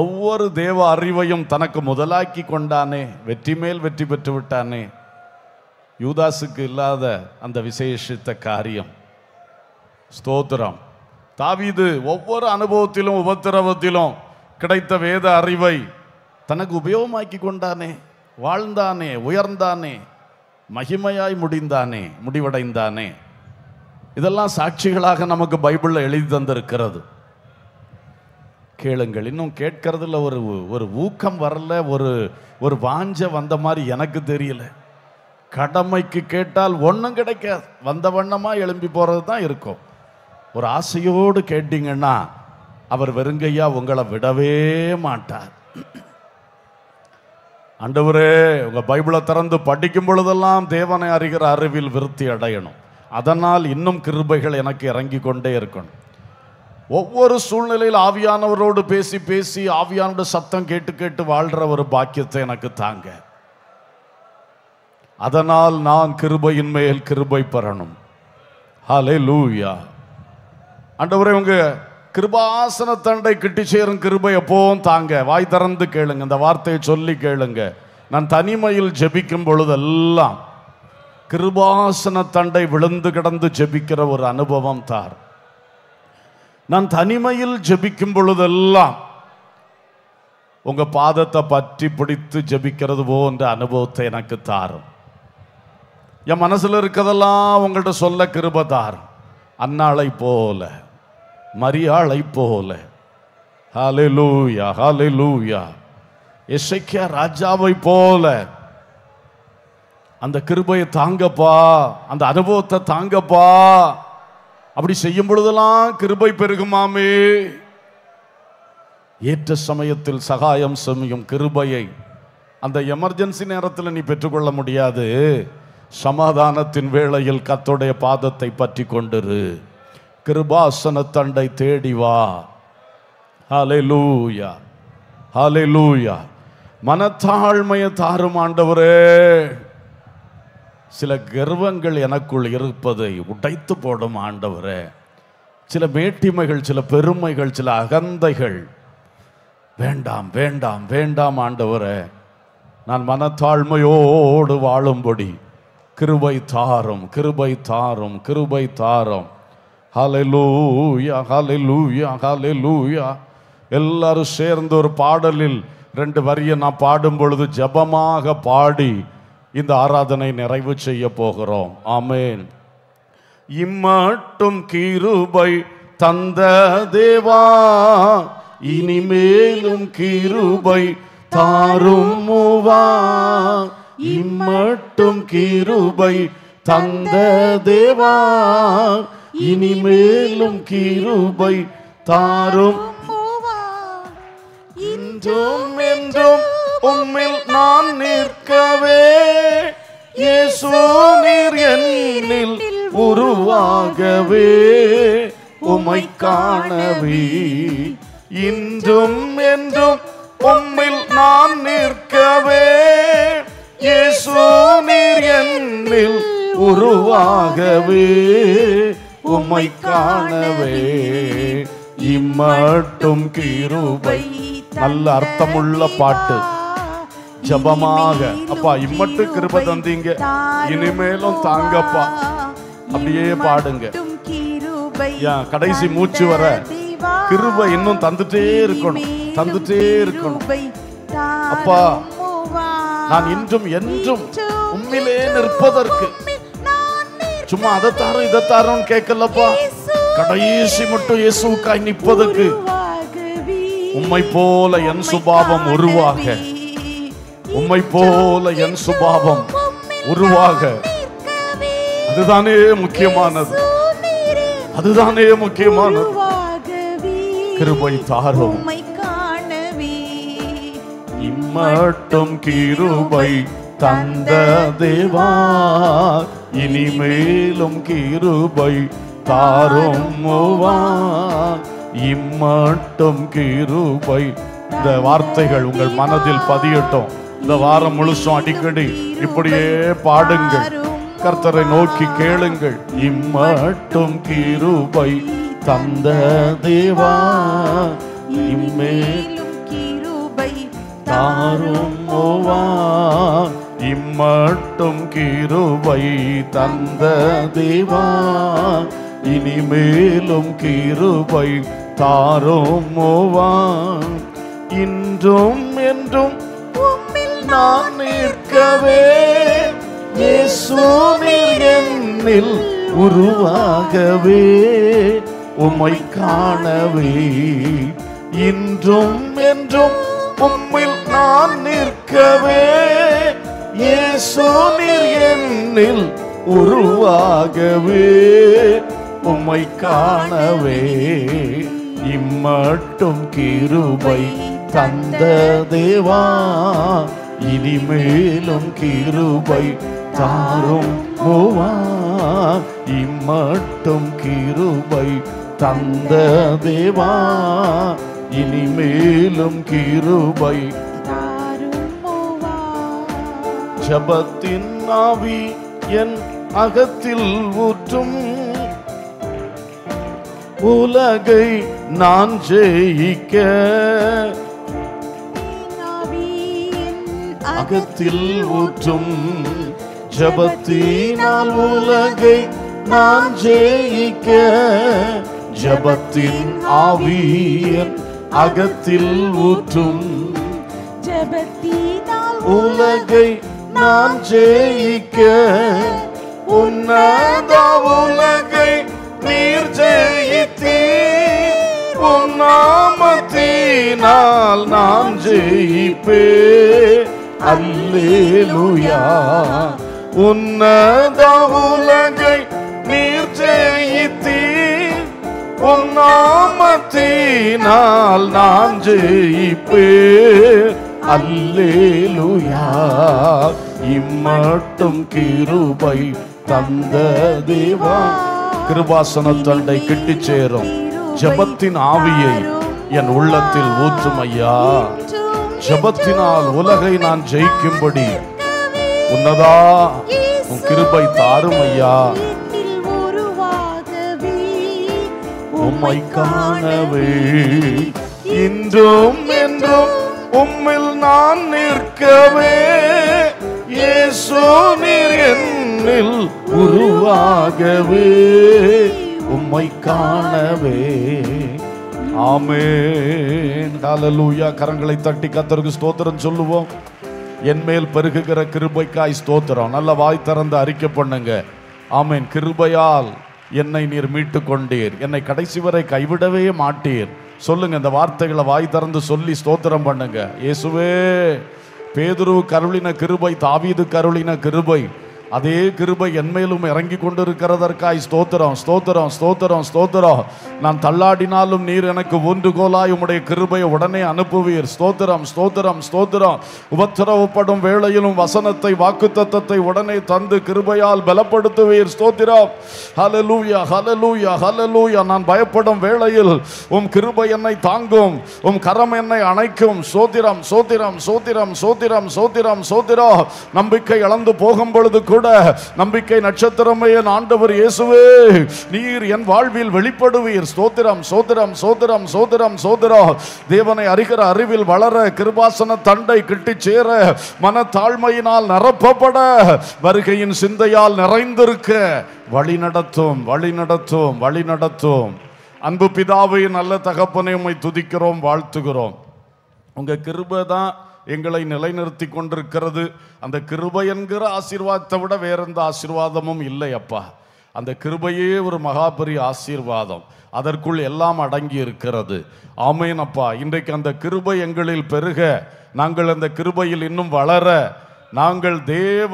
ஒவ்வொரு தேவ அறிவையும் தனக்கு முதலாக்கி கொண்டானே வெற்றி மேல் வெற்றி பெற்று விட்டானே யூதாசுக்கு இல்லாத அந்த விசேஷித்த காரியம் ஸ்தோத்திரம் தாவீது ஒவ்வொரு அனுபவத்திலும் உபத்திரவத்திலும் கிடைத்த வேத அறிவை தனக்கு உபயோகமாக்கி கொண்டானே வாழ்ந்தானே உயர்ந்தானே மகிமையாய் முடிந்தானே முடிவடைந்தானே இதெல்லாம் சாட்சிகளாக நமக்கு பைபிளில் எழுதி தந்திருக்கிறது கேளுங்கள் இன்னும் கேட்கறதுல ஒரு ஒரு ஊக்கம் வரல ஒரு ஒரு வாஞ்ச வந்த மாதிரி எனக்கு தெரியல கடமைக்கு கேட்டால் ஒன்றும் கிடைக்காது வந்த வண்ணமாக எழும்பி போகிறது தான் இருக்கும் ஒரு ஆசையோடு கேட்டீங்கன்னா அவர் வெறுங்கையா உங்களை விடவே மாட்டார் அண்டவரே உங்கள் பைபிளை திறந்து படிக்கும் பொழுதெல்லாம் தேவனை அறிகிற அறிவில் விருத்தி அடையணும் அதனால் இன்னும் கிருபைகள் எனக்கு இறங்கி கொண்டே இருக்கணும் ஒவ்வொரு சூழ்நிலையில் ஆவியானவரோடு பேசி பேசி ஆவியானோட சத்தம் கேட்டு கேட்டு வாழ்கிற ஒரு பாக்கியத்தை எனக்கு தாங்க அதனால் நான் கிருபையின் மேல் கிருபை பெறணும் ஹலே லூயா ஆண்டவரே உங்கள் கிருபாசன தண்டை கிட்டி சேரும் கிருபை எப்போவும் தாங்க வாய் திறந்து கேளுங்க இந்த வார்த்தையை சொல்லி கேளுங்க நான் தனிமையில் ஜெபிக்கும் பொழுதெல்லாம் கிருபாசன தண்டை விழுந்து கிடந்து ஜெபிக்கிற ஒரு அனுபவம் தார் நான் தனிமையில் ஜெபிக்கும் பொழுதெல்லாம் உங்கள் பாதத்தை பற்றி பிடித்து ஜபிக்கிறது போன்ற அனுபவத்தை எனக்கு தாரும் என் மனசில் இருக்கிறதெல்லாம் உங்கள்கிட்ட சொல்ல கிருப தாரும் அன்னாளை போல மரியாளை போல ஹாலே லூயா ஹாலே லூயா எசைக்கியா ராஜாவை போல அந்த கிருபையை தாங்கப்பா அந்த அனுபவத்தை தாங்கப்பா அப்படி செய்யும் பொழுதெல்லாம் கிருபை பெருகுமாமே ஏற்ற சமயத்தில் சகாயம் சமயம் கிருபையை அந்த எமர்ஜென்சி நேரத்தில் நீ பெற்றுக்கொள்ள முடியாது சமாதானத்தின் வேளையில் கத்தோடைய பாதத்தை பற்றி கொண்டிரு கிருபாசன தண்டை தேடி வா ஹலே லூயா ஹலே லூயா மனத்தாழ்மையை தாரும் ஆண்டவரே சில கர்வங்கள் எனக்குள் இருப்பதை உடைத்து போடும் ஆண்டவரே சில வேட்டிமைகள் சில பெருமைகள் சில அகந்தைகள் வேண்டாம் வேண்டாம் வேண்டாம் ஆண்டவரே நான் மனத்தாழ்மையோடு வாழும்படி கிருபை தாரும் கிருபை தாரும் கிருபை தாரும் ஹலலூயா ஹலலூயா ஹலலூயா எல்லாரும் சேர்ந்து ஒரு பாடலில் ரெண்டு வரியை நான் பாடும் பொழுது ஜபமாக பாடி இந்த ஆராதனை நிறைவு செய்ய போகிறோம் ஆமேன் இம்மட்டும் கிருபை தந்த தேவா இனிமேலும் கிருபை தாரும் மூவா இம்மட்டும் கிருபை தந்த தேவா இனிமேலும் கிருபை தாரும் இன்றும் என்றும் உம்மில் நான் நிற்கவே இயேசோ நீர் என்னில் உருவாகவே உமை காணவே இன்றும் என்றும் உம்மில் நான் நிற்கவே இயேசோ நீர் என்னில் உருவாகவே உம்மை காணவே இம்மட்டும் கிருபை நல்ல அர்த்தமுள்ள பாட்டு ஜபமாக அப்பா இம்மட்டு கிருப தந்தீங்க இனிமேலும் தாங்கப்பா அப்படியே பாடுங்க கடைசி மூச்சு வர கிருப இன்னும் தந்துட்டே இருக்கணும் தந்துட்டே இருக்கணும் அப்பா நான் இன்றும் என்றும் உண்மையிலே நிற்பதற்கு சும்மா அதை தாரும் இதை தாரும் கேட்கலப்பா கடைசி மட்டும் இயேசுக்காய் நிற்பதற்கு உம்மை போல என் சுபாவம் உருவாக உம்மை போல என் சுபாவம் உருவாக அதுதானே முக்கியமானது அதுதானே முக்கியமானது கிருபை தாரும் இம்மட்டும் கிருபை தந்த தேவா இனிமேலும் கிருபை தாரும் இம்மட்டும் கிருபை இந்த வார்த்தைகள் உங்கள் மனதில் பதியட்டும் இந்த வாரம் முழுசும் அடிக்கடி இப்படியே பாடுங்கள் கர்த்தரை நோக்கி கேளுங்கள் இம்மட்டும் கிருபை தந்த தேவா இம்மே கிருபை தாரும் ஓவா இம்மட்டும் கிருபை தந்த தேவா இனிமேலும் கிருபை தாரும் இன்றும் என்றும் நான் நிற்கவே என்னில் உருவாகவே உம்மை காணவே இன்றும் என்றும் உம்மில் நான் நிற்கவே ஏசோமீர் என்னில் உருவாகவே உம்மை காணவே இம்மட்டும் கிருபை தந்த தேவா இனிமேலும் கிருபை தாரும் இம்மட்டும் கிருபை தந்த தேவா இனிமேலும் கிருபை ஜபத்தின் ஆவி என் அகத்தில் ஊற்றும் உலகை நான் ஜெயிக்க அகத்தில் ஊற்றும் ஜபத்தினால் உலகை நான் ஜெயிக்க ஜபத்தின் ஆவி அகத்தில் ஊற்றும் ஜபத்தினால் உலகை நாம் ஜெயிக்க உன்னத உலகை நீர் ஜெயித்தீர் உன்னாமத்தினால் நாம் ஜெயிப்பே அல்லேலுயா உன்னத உலகை நீர் ஜெயித்தீர் உன்னாமத்தினால் நாம் ஜெயிப்பே அல்லேலுயா இம்மட்டும் கிருபை தந்த தேவா கிருபாசனத்தண்டை கிட்டி சேரும் ஜபத்தின் ஆவியை என் உள்ளத்தில் ஊற்றும் ஐயா ஜபத்தினால் உலகை நான் ஜெயிக்கும்படி உன்னதா உன் கிருபை தாரும் ஐயா உம்மை காணவே இன்றும் என்றும் உம்மில் நான் நிற்கவே இயேசு நீர் என்னில் உருவாகவே உம்மை காணவே ஆமேன் ஹalleluya கரங்களை தட்டி கர்த்தருக்கு ஸ்தோத்திரம் சொல்லுவோம் என் மேல் பெருகுகிற கிருபைக்காய் ஸ்தோத்திரம் நல்ல வாய் திறந்து அறிக்கை பண்ணுங்க ஆமேன் கிருபையால் என்னை நீர் மீட்டு கொண்டீர் என்னை கடைசி வரை கைவிடவே மாட்டீர் சொல்லுங்க இந்த வார்த்தைகளை வாய் திறந்து சொல்லி ஸ்தோத்திரம் பண்ணுங்க இயேசுவே பேதுரு கருளின கிருபை தாவீது கருளின கிருபை அதே கிருபை என்மேலும் இறங்கி கொண்டிருக்கிறதற்காய் ஸ்தோத்திரம் ஸ்தோத்திரம் ஸ்தோத்திரம் ஸ்தோத்திரம் நான் தள்ளாடினாலும் நீர் எனக்கு ஊன்றுகோலாய் உம்முடைய கிருபையை உடனே அனுப்புவீர் ஸ்தோத்திரம் ஸ்தோத்திரம் ஸ்தோத்திரம் உபத்திரவப்படும் வேளையிலும் வசனத்தை வாக்குத்தத்தத்தை உடனே தந்து கிருபையால் பலப்படுத்துவீர் ஸ்தோத்திரம் ஹலலூயா ஹலலூயா ஹலலூயா நான் பயப்படும் வேளையில் உம் கிருபை என்னை தாங்கும் உம் கரம் என்னை அணைக்கும் சோத்திரம் சோத்திரம் சோத்திரம் சோத்திரம் சோத்திரம் சோத்திரம் நம்பிக்கை இழந்து போகும் பொழுது கூட நம்பிக்கை நட்சத்திரமே ஆண்டவர் இயேசுவே நீர் என் வாழ்வில் வெளிப்படுவீர் ஸ்தோத்திரம் சோத்திரம் சோத்திரம் சோத்திரம் சோதிரம் தேவனை அறிகிற அறிவில் வளர கிருபாசன தண்டை கிட்டி சேர மன தாழ்மையினால் நிரப்பப்பட வருகையின் சிந்தையால் நிறைந்திருக்க வழி நடத்தும் வழி நடத்தும் வழி நடத்தும் அன்பு பிதாவையும் நல்ல தகப்பனை உண்மை துதிக்கிறோம் வாழ்த்துகிறோம் உங்கள் கிருபை தான் எங்களை நிலைநிறுத்தி கொண்டிருக்கிறது அந்த கிருபை என்கிற ஆசீர்வாதத்தை விட வேற எந்த ஆசீர்வாதமும் இல்லை அப்பா அந்த கிருபையே ஒரு மகாபெரிய ஆசீர்வாதம் அதற்குள் எல்லாம் அடங்கி இருக்கிறது அப்பா இன்றைக்கு அந்த கிருபை எங்களில் பெருக நாங்கள் அந்த கிருபையில் இன்னும் வளர நாங்கள் தேவ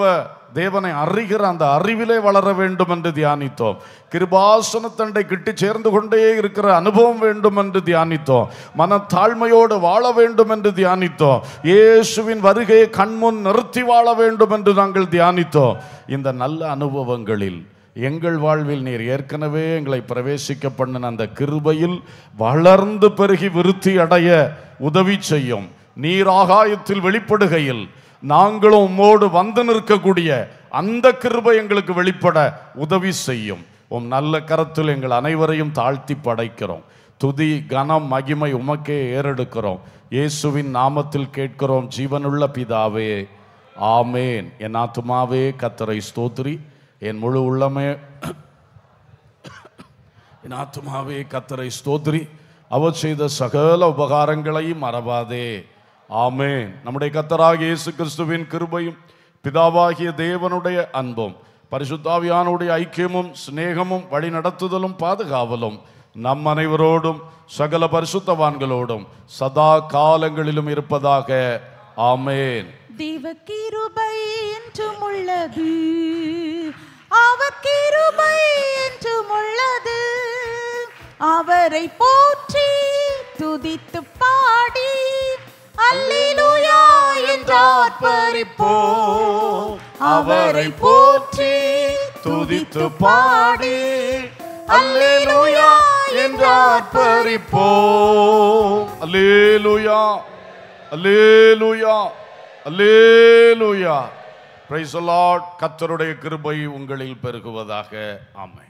தேவனை அறிகிற அந்த அறிவிலே வளர வேண்டும் என்று தியானித்தோம் கிருபாசனத்தண்டை கிட்டி சேர்ந்து கொண்டே இருக்கிற அனுபவம் வேண்டும் என்று தியானித்தோம் மனத்தாழ்மையோடு வாழ வேண்டும் என்று தியானித்தோம் இயேசுவின் வருகையை கண்முன் நிறுத்தி வாழ வேண்டும் என்று நாங்கள் தியானித்தோம் இந்த நல்ல அனுபவங்களில் எங்கள் வாழ்வில் நீர் ஏற்கனவே எங்களை பிரவேசிக்க பண்ணின அந்த கிருபையில் வளர்ந்து பெருகி விருத்தி அடைய உதவி செய்யும் நீர் ஆகாயத்தில் வெளிப்படுகையில் நாங்களும் உம்மோடு வந்து நிற்கக்கூடிய அந்த கிருபை எங்களுக்கு வெளிப்பட உதவி செய்யும் உம் நல்ல கரத்தில் எங்கள் அனைவரையும் தாழ்த்தி படைக்கிறோம் துதி கனம் மகிமை உமக்கே ஏறெடுக்கிறோம் இயேசுவின் நாமத்தில் கேட்கிறோம் ஜீவனுள்ள பிதாவே ஆமேன் என் ஆத்துமாவே கத்தரை ஸ்தோத்ரி என் முழு உள்ளமே என் ஆத்துமாவே கத்தரை ஸ்தோத்ரி அவர் செய்த சகல உபகாரங்களையும் மறவாதே ஆமே நம்முடைய கத்தராக இயேசு கிறிஸ்துவின் கிருபையும் பிதாவாகிய தேவனுடைய அன்பும் பரிசுத்தாவியானுடைய ஐக்கியமும் சிநேகமும் வழி நடத்துதலும் பாதுகாவலும் நம் அனைவரோடும் சகல பரிசுத்தவான்களோடும் சதா காலங்களிலும் இருப்பதாக ஆமேன் தேவ கிருபை என்றும் உள்ளது அவர் கிருபை என்றும் உள்ளது அவரை போற்றி துதித்து பாடி அல்லேலூயா என்றார் பரிப்போ அவரை போற்றி துதித்து பாடி அல்லேலூயா என்றார் பரிப்போ அல்லேலூயா அல்லேலூயா அல்லேலூயா பிரைஸ் கத்தருடைய கிருபை உங்களில் பெருகுவதாக ஆமை